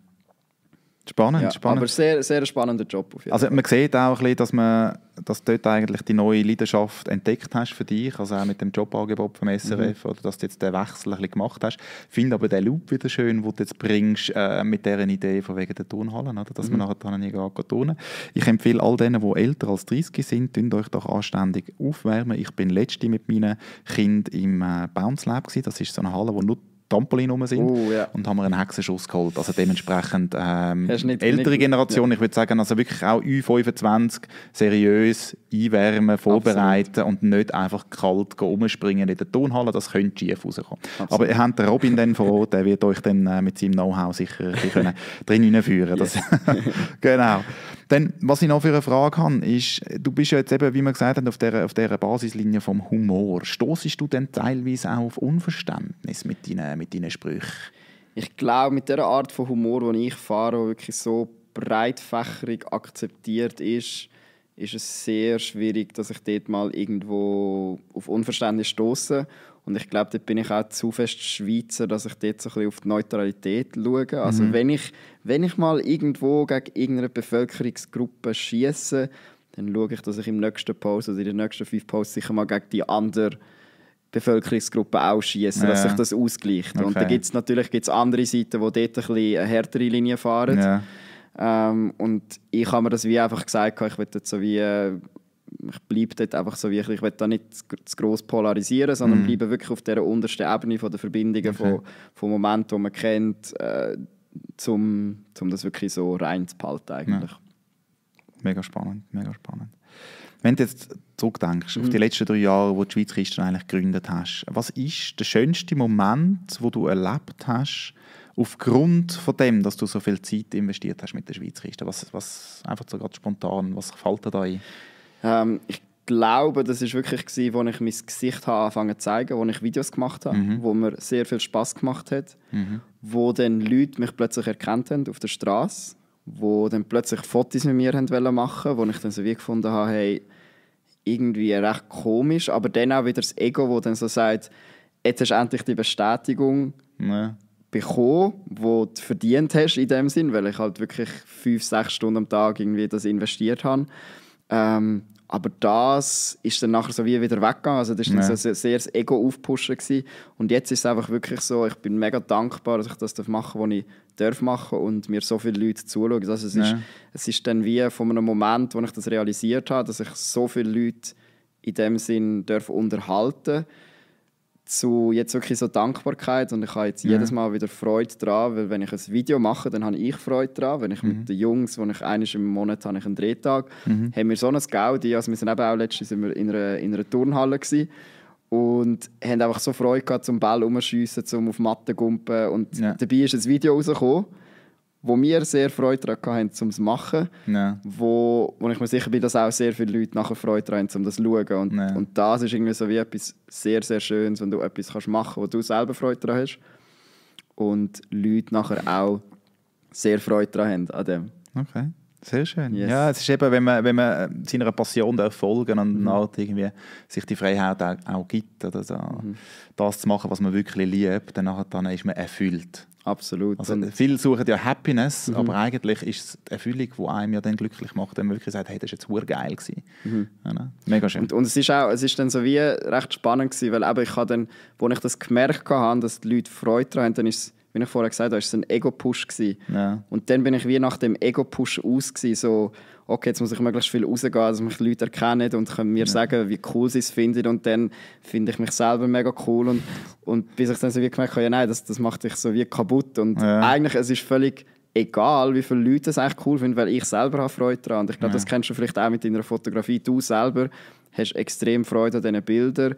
Spannend, ja, spannend. Aber sehr, sehr spannender Job. also man sieht auch ein bisschen, dass, man, dass du dort eigentlich die neue Leidenschaft entdeckt hast für dich, also auch mit dem Jobangebot vom SRF, mhm. oder dass du jetzt den Wechsel ein bisschen gemacht hast. Ich finde aber den Loop wieder schön, den du jetzt bringst äh, mit dieser Idee von wegen der Turnhallen, oder? dass mhm. man nachher dann nie geht turnen. Ich empfehle all denen, die älter als 30 sind, tun euch doch anständig aufwärmen. Ich bin letzte mit meinen Kindern im äh, Bounce Lab, gewesen. das ist so eine Halle, wo nur Trampolin rum sind uh, oh, yeah. und haben wir einen Hexenschuss geholt. Also dementsprechend ähm, nicht, ältere nicht, Generation, ja. ich würde sagen, also wirklich auch U25 seriös einwärmen, vorbereiten Absolut. und nicht einfach kalt rumspringen in der Turnhalle, das könnte schief rauskommen. Aber ihr habt den Robin dann vor Ort, der wird euch dann äh, mit seinem Know-how sicher können <laughs> drin führen. Das, <laughs> genau. Dann, was ich noch für eine Frage habe, ist, du bist ja jetzt eben, wie wir gesagt haben, auf der, auf der Basislinie vom Humor. Stoßest du denn teilweise auch auf Unverständnis mit deinen, mit deinen Sprüchen? Ich glaube, mit der Art von Humor, die ich fahre, die wirklich so breitfächerig akzeptiert ist, ist es sehr schwierig, dass ich dort mal irgendwo auf Unverständnis stoße. Und ich glaube, dort bin ich auch zu fest Schweizer, dass ich dort so ein bisschen auf die Neutralität schaue. Also mhm. wenn, ich, wenn ich mal irgendwo gegen irgendeine Bevölkerungsgruppe schieße, dann schaue ich, dass ich im nächsten Post, oder in den nächsten fünf Posts sicher mal gegen die andere Bevölkerungsgruppen auch schießen, ja. dass sich das ausgleicht. Okay. Und dann gibt es natürlich gibt's andere Seiten, die dort ein bisschen eine härtere Linie fahren. Ja. Ähm, und ich habe mir das wie einfach gesagt, ich will jetzt so wie äh, ich bleibe dort einfach so wirklich, ich will da nicht zu gross polarisieren, sondern mhm. bleibe wirklich auf der untersten Ebene von der Verbindungen, okay. von, von Momenten, die man kennt, äh, um, um das wirklich so rein zu behalten eigentlich. Ja. Mega spannend, mega spannend. Wenn du jetzt zurückdenkst mhm. auf die mhm. letzten drei Jahre, wo du die Schweiz Christen eigentlich gegründet hast, was ist der schönste Moment, wo du erlebt hast, aufgrund von dem, dass du so viel Zeit investiert hast mit der Schweiz Christen? Was, was einfach so ganz spontan, was gefällt dir da ein? Ähm, ich glaube, das war wirklich, gewesen, wo ich mein Gesicht habe angefangen zu zeigen, als ich Videos gemacht habe, mhm. wo mir sehr viel Spaß gemacht hat, mhm. wo dann Leute mich plötzlich erkannt haben auf der Straße, wo dann plötzlich Fotos mit mir machen wollten, wo ich dann so wie gefunden habe, hey, irgendwie recht komisch, aber dann auch wieder das Ego, wo dann so sagt, jetzt hast du endlich die Bestätigung nee. bekommen, die du verdient hast in dem Sinn, weil ich halt wirklich fünf, sechs Stunden am Tag irgendwie das investiert habe. Ähm, aber das ist dann nachher so wie wieder weggegangen. Also das war ja. so sehr das Ego aufpushen. Gewesen. Und jetzt ist es einfach wirklich so, ich bin mega dankbar, dass ich das machen darf, was ich darf machen und mir so viele Leute zuschauen. Also es, ja. ist, es ist dann wie von einem Moment, wo ich das realisiert habe, dass ich so viele Leute in dem Sinn darf unterhalten darf zu jetzt wirklich so Dankbarkeit und ich habe jetzt ja. Mhm. jedes Mal wieder Freude daran, weil wenn ich ein Video mache, dann habe ich Freude daran. Wenn ich mhm. mit den Jungs, wo ich eines im Monat habe ich einen Drehtag, mhm. haben wir so ein Gaudi, also wir sind eben auch letztens in einer, in einer Turnhalle gewesen und haben einfach so Freude gehabt zum Ball rumschiessen, zum auf Matte gumpen und ja. dabei ist ein Video rausgekommen wo wir sehr Freude daran haben, um es zu machen, ja. wo, wo ich mir sicher bin, dass auch sehr viele Leute nachher Freude daran haben, um das zu schauen. Und, ja. und das ist irgendwie so wie etwas sehr, sehr Schönes, wenn du etwas kannst machen kannst, wo du selber Freude daran hast und Leute nachher auch sehr Freude daran haben an dem. Okay. Sehr schön. Yes. Ja, es ist eben, wenn man, wenn man seiner Passion folgen und mhm. Art irgendwie sich die Freiheit auch, auch gibt, oder so, mhm. das zu machen, was man wirklich liebt, dann, dann ist man erfüllt. Absolut. Also, viele suchen ja Happiness, mhm. aber eigentlich ist es die Erfüllung, die einem ja dann glücklich macht, wenn man wirklich sagt, hey, das war jetzt urgeil. Mhm. Ja, ne? Mega schön. Und, und, es ist auch, es ist dann so wie recht spannend gewesen, weil eben ich habe dann, wo ich das gemerkt habe, dass die Leute Freude daran haben, dann ist es wie ich vorher gesagt habe, war es ein Ego-Push. Ja. Und dann bin ich wie nach dem Ego-Push aus, gewesen, so, okay, jetzt muss ich möglichst viel rausgehen, dass mich die Leute erkennen und können mir ja. sagen, wie cool sie es finden. Und dann finde ich mich selber mega cool. Und, und bis ich dann so wie gemerkt habe, ja nein, das, das macht dich so wie kaputt. Und ja. eigentlich, es ist völlig egal, wie viele Leute es eigentlich cool finden, weil ich selber habe Freude daran. Und ich glaube, ja. das kennst du vielleicht auch mit deiner Fotografie. Du selber hast extrem Freude an diesen Bildern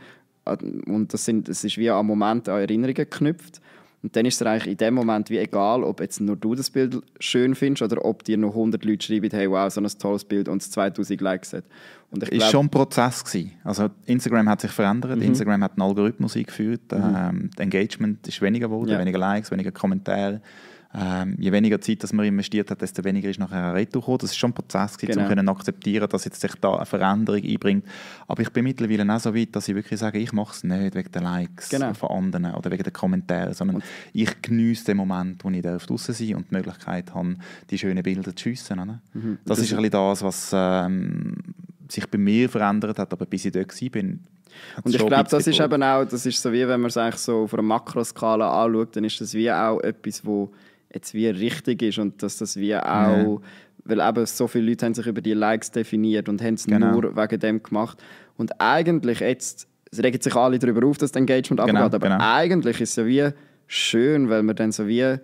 und das, sind, das ist wie an Momente, an Erinnerungen geknüpft. Und dann ist es eigentlich in dem Moment wie egal, ob jetzt nur du das Bild schön findest oder ob dir noch 100 Leute schreiben, hey, wow, so ein tolles Bild und es 2000 Likes hat. Und ich ist glaub, schon ein Prozess gewesen. Also Instagram hat sich verändert, mhm. Instagram hat einen Algorithmus eingeführt, mhm. ähm, Engagement ist weniger geworden, ja. weniger Likes, weniger Kommentare. Ähm, je weniger Zeit dass man investiert hat, desto weniger ist nachher ein Retour gekommen. Das war schon ein Prozess, gewesen, genau. um zu akzeptieren, dass jetzt sich da eine Veränderung einbringt. Aber ich bin mittlerweile auch so weit, dass ich wirklich sage, ich mache es nicht wegen den Likes genau. von anderen oder wegen den Kommentaren, sondern und ich genieße den Moment, wo ich draußen sein darf und die Möglichkeit habe, die schönen Bilder zu schiessen. Mhm. Das, das, ist ein bisschen das, was ähm, sich bei mir verändert hat, aber bis ich dort war, bin, und ich glaube, das ist eben auch, das ist so wie, wenn man es eigentlich so auf einer Makroskala anschaut, dann ist das wie auch etwas, wo jetzt wie richtig ist und dass das wie auch, ja. weil eben so viele Leute haben sich über die Likes definiert und haben es genau. nur wegen dem gemacht. Und eigentlich jetzt, es regen sich alle darüber auf, dass das Engagement genau, abgeht, aber genau. eigentlich ist es ja wie schön, weil man dann so wie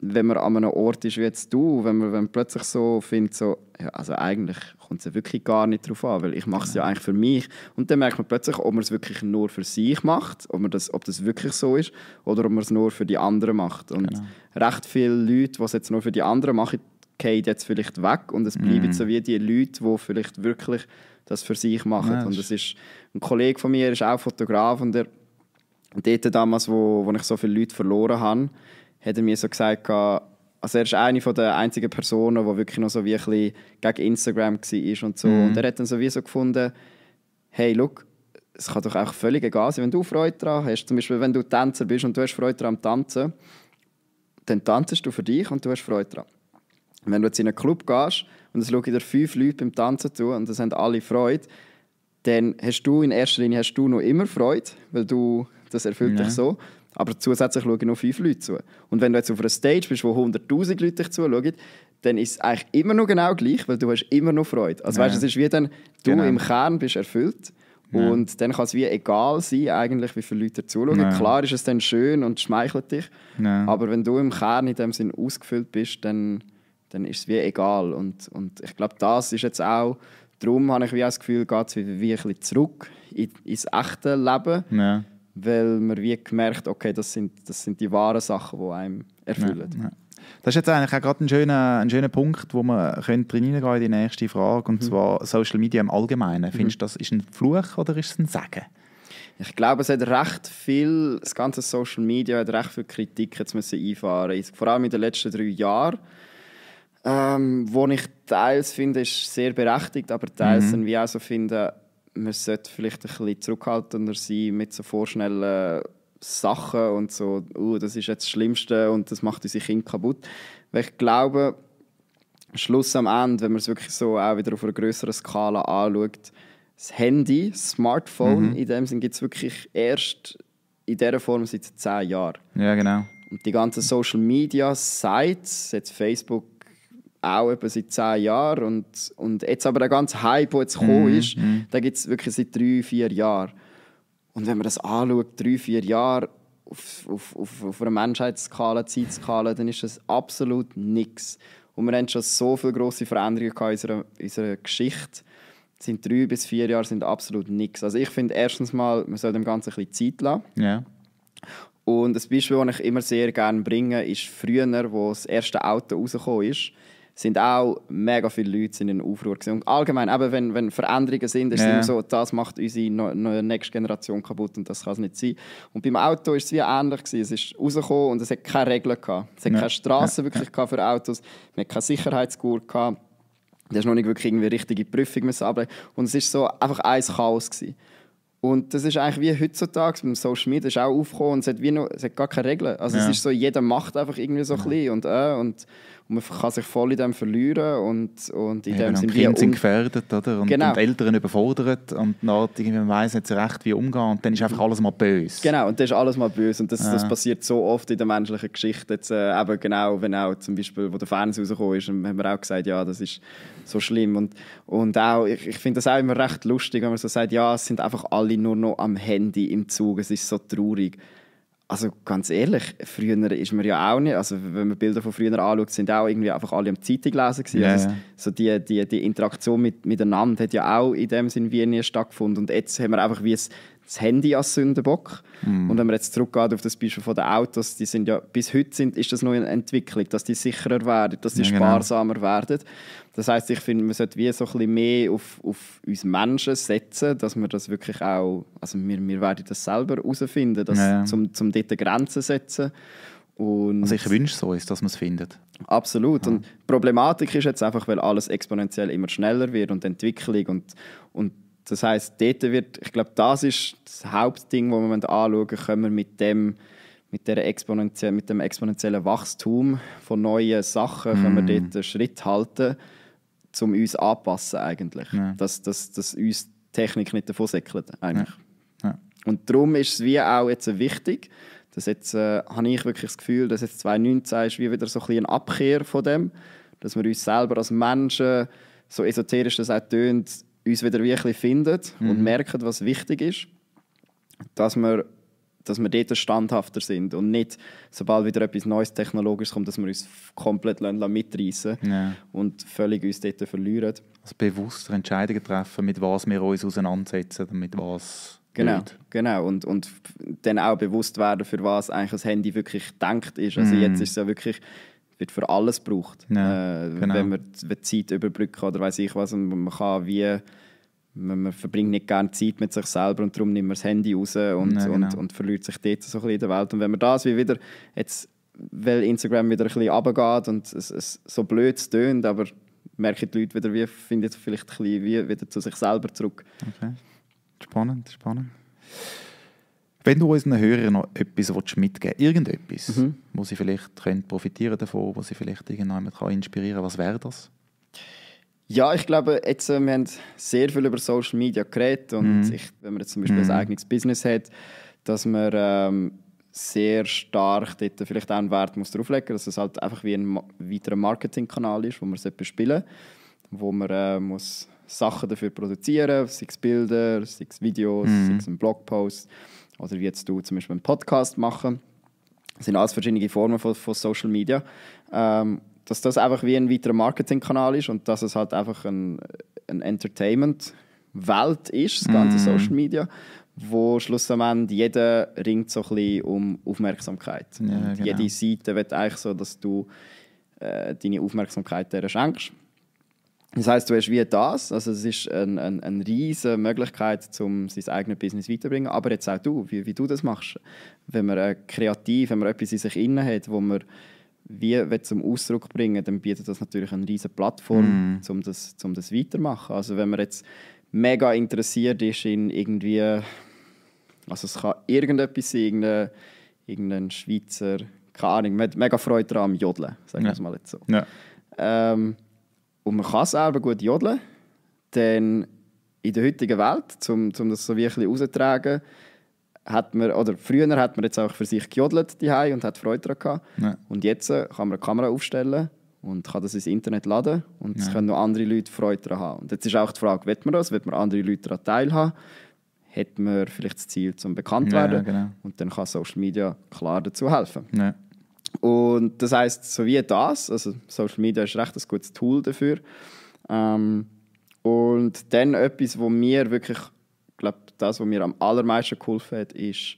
wenn man an einem Ort ist wie jetzt du, wenn man, wenn man plötzlich so findet, so, ja, also eigentlich kommt es ja wirklich gar nicht darauf an, weil ich mache es ja eigentlich für mich. Und dann merkt man plötzlich, ob man es wirklich nur für sich macht, ob, man das, ob das wirklich so ist, oder ob man es nur für die anderen macht. Und genau. recht viele Leute, die es jetzt nur für die anderen machen, gehen jetzt vielleicht weg und es bleiben mm. so wie die Leute, die vielleicht wirklich das für sich machen. Ja, und es ist, ein Kollege von mir ist auch Fotograf und der, dort damals, wo, wo ich so viele Leute verloren habe, hat er mir so gesagt, also er ist eine von der einzigen Personen, die wirklich noch so wie ein bisschen gegen Instagram war und so. Mhm. Und er hat dann so wie so gefunden, hey, look, es kann doch auch völlig egal sein, wenn du Freude daran hast. Zum Beispiel, wenn du Tänzer bist und du hast Freude daran am Tanzen, dann tanzest du für dich und du hast Freude daran. Wenn du jetzt in einen Club gehst und es schauen dir fünf Leute beim Tanzen zu und das haben alle Freude, dann hast du in erster Linie hast du noch immer Freude, weil du, das erfüllt ja. dich so. Aber zusätzlich schauen noch fünf Leute zu. Und wenn du jetzt auf einer Stage bist, wo 100'000 Leute dich zuschauen, dann ist es eigentlich immer noch genau gleich, weil du hast immer noch Freude. Also ja. weißt, es ist wie dann, du genau. im Kern bist erfüllt ja. und dann kann es wie egal sein, eigentlich, wie viele Leute zuschauen. Ja. Klar ist es dann schön und schmeichelt dich, aber wenn du im Kern in dem Sinn ausgefüllt bist, dann, dann ist es wie egal. Und, und ich glaube, das ist jetzt auch, darum habe ich wie das Gefühl, geht es wie, wie ein bisschen zurück in, ins echte Leben weil man wie gemerkt okay, das sind, das sind die wahren Sachen, die einem erfüllen. Ja, ja. Das ist jetzt eigentlich auch gerade ein schöner, ein schöner Punkt, wo man könnte in die nächste Frage, und mhm. zwar Social Media im Allgemeinen. Findest mhm. du, das ist ein Fluch oder ist es ein Segen? Ich glaube, es hat recht viel, das ganze Social Media hat recht viel Kritik jetzt müssen einfahren Vor allem in den letzten drei Jahren. Ähm, wo ich teils finde, ist sehr berechtigt, aber teils mhm. dann wie auch so finde, man sollte vielleicht ein bisschen zurückhaltender sein mit so vorschnellen Sachen und so, uh, das ist jetzt das Schlimmste und das macht unsere Kinder kaputt. Weil ich glaube, Schluss am Ende, wenn man es wirklich so auch wieder auf einer größeren Skala anschaut, das Handy, das Smartphone, mhm. in dem Sinn gibt es wirklich erst in dieser Form seit zehn Jahren. Ja, genau. Und die ganzen Social Media Sites, jetzt Facebook, auch etwa seit zehn Jahren. Und, und jetzt aber der ganze Hype, der jetzt gekommen mhm, ist, mm -hmm. gibt es wirklich seit drei, vier Jahren. Und wenn man das anschaut, drei, vier Jahre auf, auf, auf, auf einer Menschheitsskala, Zeitskala, dann ist das absolut nichts. Und wir haben schon so viele grosse Veränderungen in unserer, in unserer Geschichte. Sind drei bis vier Jahre sind absolut nichts. Also ich finde erstens mal, man soll dem Ganzen ein bisschen Zeit lassen. Yeah. Und das Beispiel, das ich immer sehr gerne bringe, ist früher, wo das erste Auto rausgekommen ist, sind auch mega viele Leute in den Aufruhr gewesen. Und allgemein, eben, wenn, wenn Veränderungen sind, ist es immer so, das macht unsere neue, nächste Generation kaputt und das kann es nicht sein. Und beim Auto ist es wie ähnlich gewesen. Es ist rausgekommen und es hat keine Regeln gehabt. Es hat yeah. keine Straße yeah. wirklich gehabt für Autos, man hat keine Sicherheitsgurt gehabt. Das ist noch nicht wirklich irgendwie richtige Prüfung müssen ablegen. Und es ist so einfach ein Chaos gewesen. Und das ist eigentlich wie heutzutage beim Social Media, ist auch aufgekommen und es hat, wie noch, es hat gar keine Regeln. Also ja. es ist so, jeder macht einfach irgendwie so ja. ein bisschen und, äh, und, und man kann sich voll in dem verlieren und, und in ja, dem genau. sind Kinder sind gefährdet, oder? Und, genau. und Eltern überfordert und man weiß nicht recht, wie umgehen und dann ist einfach alles mal böse. Genau, und dann ist alles mal böse und das, ja. das passiert so oft in der menschlichen Geschichte. Jetzt, äh, eben genau, wenn auch zum Beispiel, wo der Fernseher rausgekommen ist, haben wir auch gesagt, ja, das ist so schlimm und, und auch, ich, ich finde das auch immer recht lustig, wenn man so sagt, ja, es sind einfach alle alle nur noch am Handy im Zug. Es ist so traurig. Also ganz ehrlich, früher ist man ja auch nicht, also wenn man Bilder von früher anschaut, sind auch irgendwie einfach alle am Zeitung lesen gewesen. Yeah. Also so die, die, die Interaktion mit, miteinander hat ja auch in dem Sinn wie nie stattgefunden. Und jetzt haben wir einfach wie das Handy als Sündenbock. Mm. Und wenn man jetzt zurückgeht auf das Beispiel von den Autos, die sind ja bis heute sind, ist das noch eine Entwicklung, dass die sicherer werden, dass die ja, genau. sparsamer genau. werden. Das heißt, ich finde, man sollte wie so ein bisschen mehr auf, auf uns Menschen setzen, dass wir das wirklich auch, also wir, wir werden das selber herausfinden, dass, ja, ja. zum, zum dort Grenzen setzen. Und also ich wünsche so ist, dass man es findet. Absolut. Ja. Und die Problematik ist jetzt einfach, weil alles exponentiell immer schneller wird und Entwicklung und, und das heißt, dort wird, ich glaube, das ist das Hauptding, wo wir anschauen können wir mit dem, mit, der exponentiell, mit dem exponentiellen Wachstum von neuen Sachen, mm. können wir mhm. dort einen Schritt halten um uns anpassen eigentlich. Ja. Dass, dass, dass uns die Technik nicht davon säckelt eigentlich. Ja. Und darum ist es wie auch jetzt wichtig, dass jetzt äh, habe ich wirklich das Gefühl, dass jetzt 2019 ist wie wieder so ein bisschen eine Abkehr von dem, dass wir uns selber als Menschen, so esoterisch das auch tönt, uns wieder wirklich findet mhm. und merken, was wichtig ist. Dass wir dass wir dort standhafter sind und nicht, sobald wieder etwas Neues technologisch kommt, dass wir uns komplett mitreißen ja. und völlig uns dort verlieren. Also bewusster Entscheidungen treffen, mit was wir uns auseinandersetzen, mit was Genau, genau. Und, und dann auch bewusst werden, für was eigentlich das Handy wirklich gedacht ist. Also mm. jetzt ist es ja wirklich wird für alles gebraucht. Ja, äh, genau. Wenn man Zeit überbrücken oder weiß ich was, und man kann wie man, man, verbringt nicht gerne Zeit mit sich selber und darum nimmt man das Handy raus und, ja, genau. und, und verliert sich dort so ein bisschen in der Welt. Und wenn man das wie wieder jetzt, weil Instagram wieder ein bisschen runtergeht und es, es so blöd tönt, aber merken die Leute wieder, wie finden sie vielleicht ein bisschen wie wieder zu sich selber zurück. Okay. Spannend, spannend. Wenn du unseren Hörern noch etwas mitgeben willst, irgendetwas, mhm. wo sie vielleicht können profitieren davon, wo sie vielleicht irgendjemand inspirieren kann, was wäre das? Ja, ich glaube, jetzt, äh, wir haben sehr viel über Social Media geredet und mhm. ich, wenn man jetzt zum Beispiel mhm. ein eigenes Business hat, dass man ähm, sehr stark dort vielleicht auch einen Wert muss drauflegen muss, dass es halt einfach wie ein weiterer Marketingkanal ist, wo man etwas bespielen wo man äh, muss Sachen dafür produzieren, muss, sei es Bilder, sei es Videos, mhm. sei es ein Blogpost oder wie jetzt du zum Beispiel einen Podcast machen. Das sind alles verschiedene Formen von, von Social Media. Ähm, dass das einfach wie ein weiterer Marketingkanal ist und dass es halt einfach ein, ein Entertainment-Welt ist, das ganze mm. Social Media, wo schlussendlich jeder ringt so ein bisschen um Aufmerksamkeit. Ja, genau. Jede Seite wird eigentlich so, dass du äh, deine Aufmerksamkeit der schenkst. Das heißt, du hast wie das, also es ist eine ein, ein riesige Möglichkeit, um sein eigenes Business weiterzubringen, aber jetzt auch du, wie, wie du das machst. Wenn man äh, kreativ, wenn man etwas in sich inne hat, wo man wie zum Ausdruck bringen, dann bietet das natürlich eine riesige Plattform, mm. um das, um das weitermachen. Also wenn man jetzt mega interessiert ist in irgendwie, also es kann irgendetwas sein, irgendein, irgendein Schweizer, keine Ahnung, man hat mega Freude daran Jodeln, sagen wir ja. es mal jetzt so. Ja. Ähm, und man kann selber gut jodeln, dann in der heutigen Welt, um, um das so wirklich rauszutragen, hat man, oder früher hat man jetzt auch für sich gejodelt hai und hat Freude daran gehabt. Ja. Und jetzt äh, kann man eine Kamera aufstellen und kann das ins Internet laden und es können noch andere Leute Freude daran haben. Und jetzt ist auch die Frage, wird man das, wird man andere Leute daran teilhaben? Hat man vielleicht das Ziel, zum bekannt ja, werden? Genau. Und dann kann Social Media klar dazu helfen. Und das heißt so wie das, also Social Media ist recht ein gutes Tool dafür. Ähm, und dann etwas, wo mir wirklich das, was mir am allermeisten geholfen hat, ist,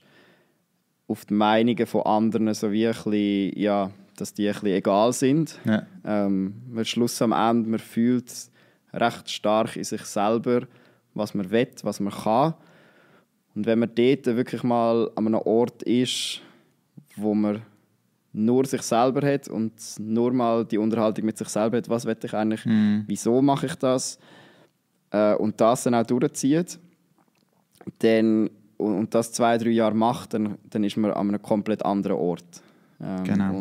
auf die Meinungen von anderen so wie ein bisschen, ja, dass die ein bisschen egal sind. Ja. Ähm, man Schluss am Ende, man fühlt recht stark in sich selber, was man will, was man kann. Und wenn man dort wirklich mal an einem Ort ist, wo man nur sich selber hat und nur mal die Unterhaltung mit sich selber hat, was will ich eigentlich, mhm. wieso mache ich das, äh, und das dann auch durchzieht, dann, und das zwei, drei Jahre macht, dann, dann ist man an einem komplett anderen Ort. Ähm, genau.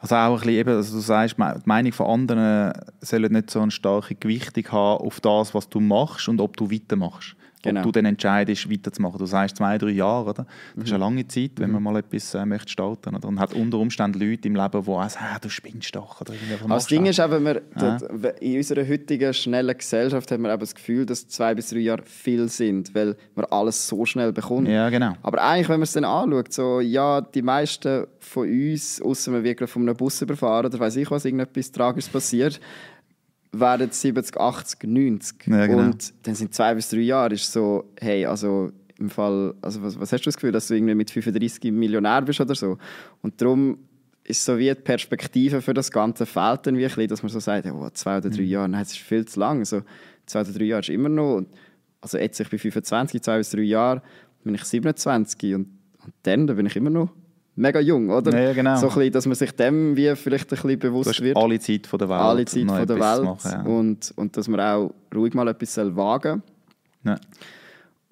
also auch ein bisschen eben, also du sagst, die Meinung von anderen soll nicht so eine starke Gewichtung haben auf das, was du machst und ob du weitermachst. Genau. Ob du dann entscheidest, weiterzumachen. Du sagst zwei, drei Jahre, oder? Das mhm. ist eine lange Zeit, wenn mhm. man mal etwas äh, möchte starten möchte. Und hat unter Umständen Leute im Leben, die sagen, ah, du spinnst doch. Oder also das Ding ist eben, wir, ja. in unserer heutigen schnellen Gesellschaft haben wir eben das Gefühl, dass zwei bis drei Jahre viel sind, weil man alles so schnell bekommt. Ja, genau. Aber eigentlich, wenn man es dann anschaut, so, ja, die meisten von uns, außer wir wirklich von einem Bus überfahren oder weiß ich was, irgendetwas Tragisches passiert, werden 70, 80, 90. Ja, genau. Und dann sind zwei bis drei Jahre ist so, hey, also im Fall, also was, was hast du das Gefühl, dass du irgendwie mit 35 Millionär bist oder so? Und darum ist so wie die Perspektive für das ganze fehlt dann wie dass man so sagt, oh, zwei oder drei mhm. Jahre, nein, das ist viel zu lang. Also, zwei oder drei Jahre ist immer noch, also jetzt ich bin 25, zwei bis drei Jahre, bin ich 27 und, und dann, dann bin ich immer noch mega jung, oder? Ja, genau. So ein bisschen, dass man sich dem wie vielleicht ein bisschen bewusst wird. alle Zeit von der Welt. Alle Zeit von der Welt. Machen, ja. und, und dass man auch ruhig mal etwas wagen soll. Ja.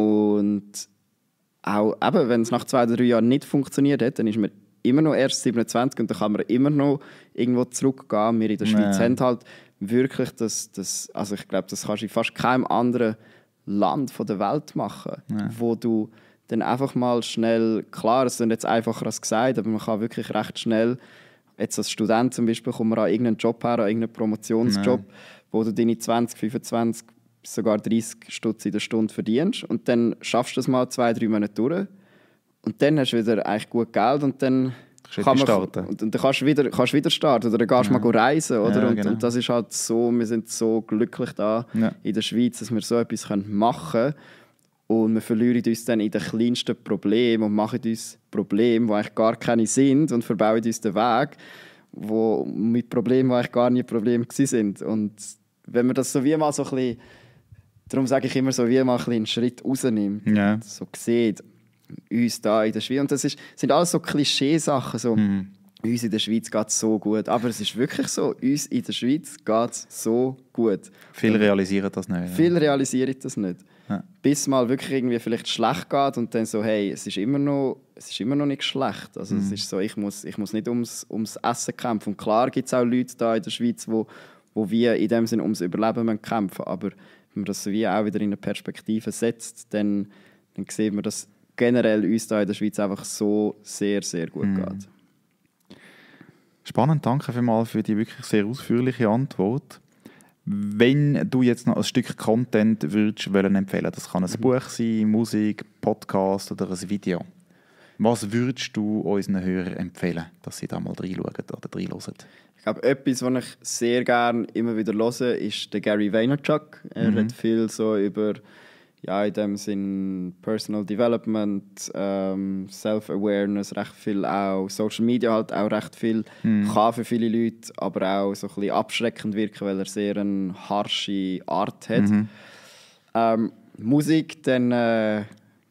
Und auch eben, wenn es nach zwei oder drei Jahren nicht funktioniert hat, dann ist man immer noch erst 27 und dann kann man immer noch irgendwo zurückgehen. Wir in der Schweiz nee. haben halt wirklich das, das also ich glaube, das kannst du in fast keinem anderen Land von der Welt machen, nee. wo du dann einfach mal schnell, klar, es ist jetzt einfacher als gesagt, aber man kann wirklich recht schnell, jetzt als Student zum Beispiel, kommen wir an irgendeinen Job her, an irgendeinen Promotionsjob, Nein. wo du deine 20, 25, sogar 30 Stutz in der Stunde verdienst und dann schaffst du das mal zwei, drei Monate durch und dann hast du wieder eigentlich gut Geld und dann kann man, starten. Und, und dann kannst du wieder, kannst wieder starten oder dann gehst du ja. mal reisen. Oder? Ja, und, genau. und, das ist halt so, wir sind so glücklich da ja. in der Schweiz, dass wir so etwas machen können. Und wir verlieren uns dann in den kleinsten Problemen und machen uns Probleme, die eigentlich gar keine sind und verbauen uns den Weg wo, mit Problemen, die eigentlich gar nicht Probleme sind. Und wenn man das so wie mal so ein bisschen, darum sage ich immer so wie mal einen Schritt rausnimmt, yeah. so sieht, uns da in der Schweiz, und das ist, sind alles so Klischeesachen, so mm. uns in der Schweiz geht es so gut, aber es ist wirklich so, uns in der Schweiz geht es so gut. Viele realisieren das nicht. Viele ja. realisieren das nicht. Ja. Bis mal wirklich irgendwie vielleicht schlecht geht und dann so, hey, es ist immer noch, es ist immer noch nicht schlecht. Also mhm. es ist so, ich muss, ich muss nicht ums, ums Essen kämpfen. Und klar gibt es auch Leute da in der Schweiz, wo, wo wir in dem Sinne ums Überleben müssen kämpfen Aber wenn man das so wie auch wieder in eine Perspektive setzt, dann, dann sieht man, dass generell uns da in der Schweiz einfach so sehr, sehr gut mhm. geht. Spannend, danke vielmals für die wirklich sehr ausführliche Antwort. Wenn du jetzt noch ein Stück Content würdest wollen empfehlen, das kann ein mhm. Buch sein, Musik, Podcast oder ein Video. Was würdest du unseren Hörern empfehlen, dass sie da mal reinschauen oder reinhören? Ich glaube, etwas, was ich sehr gerne immer wieder höre, ist der Gary Vaynerchuk. Er mhm. redet viel so über ja, in dem Sinn Personal Development, ähm, Self-Awareness recht viel, auch Social Media halt auch recht viel, mm. kann für viele Leute aber auch so ein bisschen abschreckend wirken, weil er sehr eine harsche Art hat. Mm ähm, Musik, dann äh,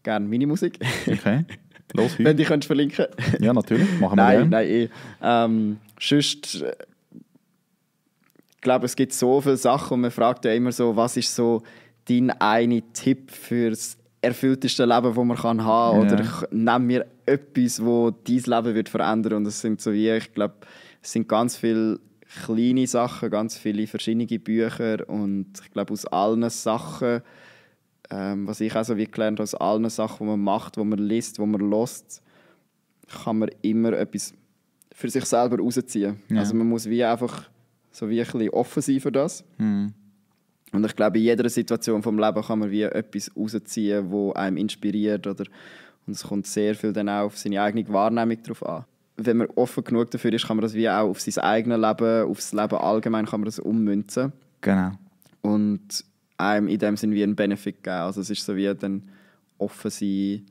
gerne meine Musik. Okay, los. <laughs> Wenn die könntest verlinken. ja, natürlich, machen wir Nein, nein, eh. Ähm, sonst, ich äh, glaube, es gibt so viele Sachen und man fragt ja immer so, was ist so dein eine Tipp das erfüllteste Leben, das man haben kann? Ja. Oder nimm mir etwas, das dein Leben wird verändern Und es sind so wie, ich glaube, es sind ganz viele kleine Sachen, ganz viele verschiedene Bücher und ich glaube, aus allen Sachen, ähm, was ich auch so wie gelernt habe, aus allen Sachen, die man macht, die man liest, die man lost, kann man immer etwas für sich selber rausziehen. Ja. Also man muss wie einfach so wie ein bisschen offen sein für das. Mhm. Und ich glaube, in jeder Situation vom Leben kann man wie etwas rausziehen, wo einem inspiriert oder und es kommt sehr viel dann auch auf seine eigene Wahrnehmung drauf an. Wenn man offen genug dafür ist, kann man das wie auch auf sein eigenes Leben, auf das Leben allgemein kann man das ummünzen. Genau. Und einem in dem Sinn wie einen Benefit geben. Also es ist so wie dann offen sein,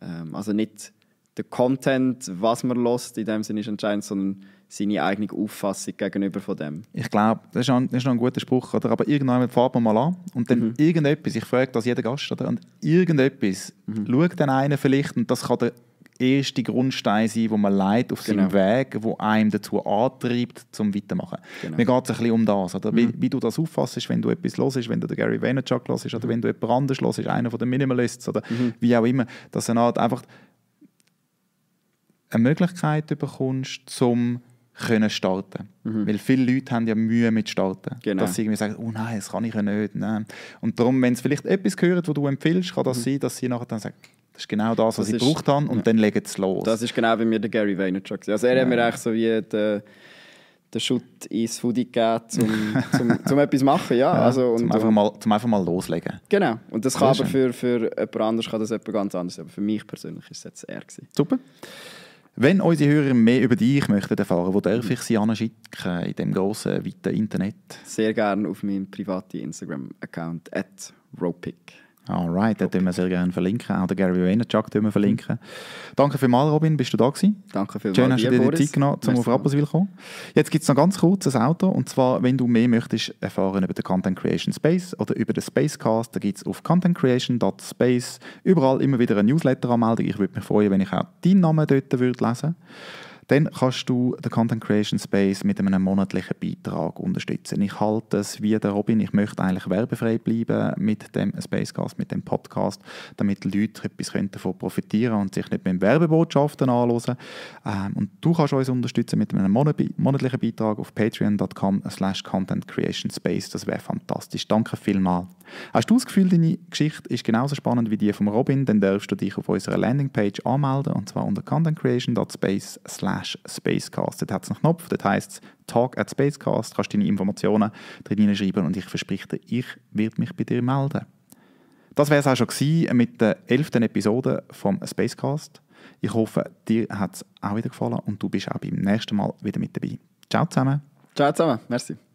ähm, also nicht der Content, was man lost, in dem Sinn ist entscheidend, sondern seine eigene Auffassung gegenüber von dem. Ich glaube, das ist, ein, das ist noch ein guter Spruch, oder? aber irgendwann fährt man mal an und dann mhm. irgendetwas, ich frage das jeden Gast, oder? und irgendetwas mhm. schaut dann einer vielleicht und das kann der erste Grundstein sein, wo man leitet auf genau. seinem Weg, wo einem dazu antreibt, zum Weitermachen. Genau. Mir geht es ein bisschen um das, oder? Wie, mhm. wie du das auffassest, wenn du etwas hörst, wenn du Gary Vaynerchuk hörst oder mhm. wenn du jemand anderes hörst, einer von den Minimalists oder mhm. wie auch immer, dass du eine Art einfach eine Möglichkeit bekommst, zum können starten. Mhm. Weil viele Leute haben ja Mühe mit starten. Genau. Dass sie irgendwie sagen, oh nein, das kann ich ja nicht. Nein. Und darum, wenn sie vielleicht etwas hören, was du empfiehlst, kann das mhm. sein, dass sie nachher dann sagen, das ist genau das, was das ich gebraucht habe und ja. dann legen sie los. Das ist genau wie mir der Gary Vaynerchuk. Also er ja. hat mir eigentlich so wie den, den Schutt ins Foodie gegeben, um, <laughs> zum, zum etwas machen. Ja, ja also, und, zum, einfach mal, zum einfach mal loslegen. Genau. Und das, das kann aber für, für jemand anderes kann das jemand ganz anders. Aber für mich persönlich ist es jetzt er. Super. Wenn unsere Hörer mehr über dich möchten erfahren, wo darf ich sie anschicken in dem grossen, weiten Internet? Sehr gerne auf meinem privaten Instagram-Account at ropic. Alright, den tun wir sehr gerne verlinken. Auch den Gary Vaynerchuk tun wir verlinken. Mhm. Danke vielmals, Robin, bist du da gewesen? Danke vielmals. Schön, hast du dir die Zeit genommen, um auf Rapperswil zu kommen. Jetzt gibt es noch ganz kurz ein Auto. Und zwar, wenn du mehr möchtest erfahren über den Content Creation Space oder über den Spacecast, da gibt es auf contentcreation.space überall immer wieder eine Newsletter-Anmeldung. Ich würde mich freuen, wenn ich auch deinen Namen dort lesen würde dann kannst du den Content Creation Space mit einem monatlichen Beitrag unterstützen. Ich halte es wie der Robin, ich möchte eigentlich werbefrei bleiben mit dem Spacecast, mit dem Podcast, damit Leute etwas davon profitieren und sich nicht mit Werbebotschaften anhören. Ähm, und du kannst uns unterstützen mit einem monatlichen Beitrag auf patreon.com slash Content Creation Space. Das wäre fantastisch. Danke vielmals. Hast du das Gefühl, deine Geschichte ist genauso spannend wie die von Robin, dann darfst du dich auf unserer Landingpage anmelden und zwar unter contentcreation.space slash slash spacecast. Dort hat es einen Knopf, dort heisst es Talk at Spacecast. Du kannst deine Informationen drin schreiben und ich verspreche dir, ich werde mich bei dir melden. Das wäre es auch schon gewesen mit der elften Episode vom Spacecast. Ich hoffe, dir hat es auch wieder gefallen und du bist auch beim nächsten Mal wieder mit dabei. Ciao zusammen. Ciao zusammen, merci.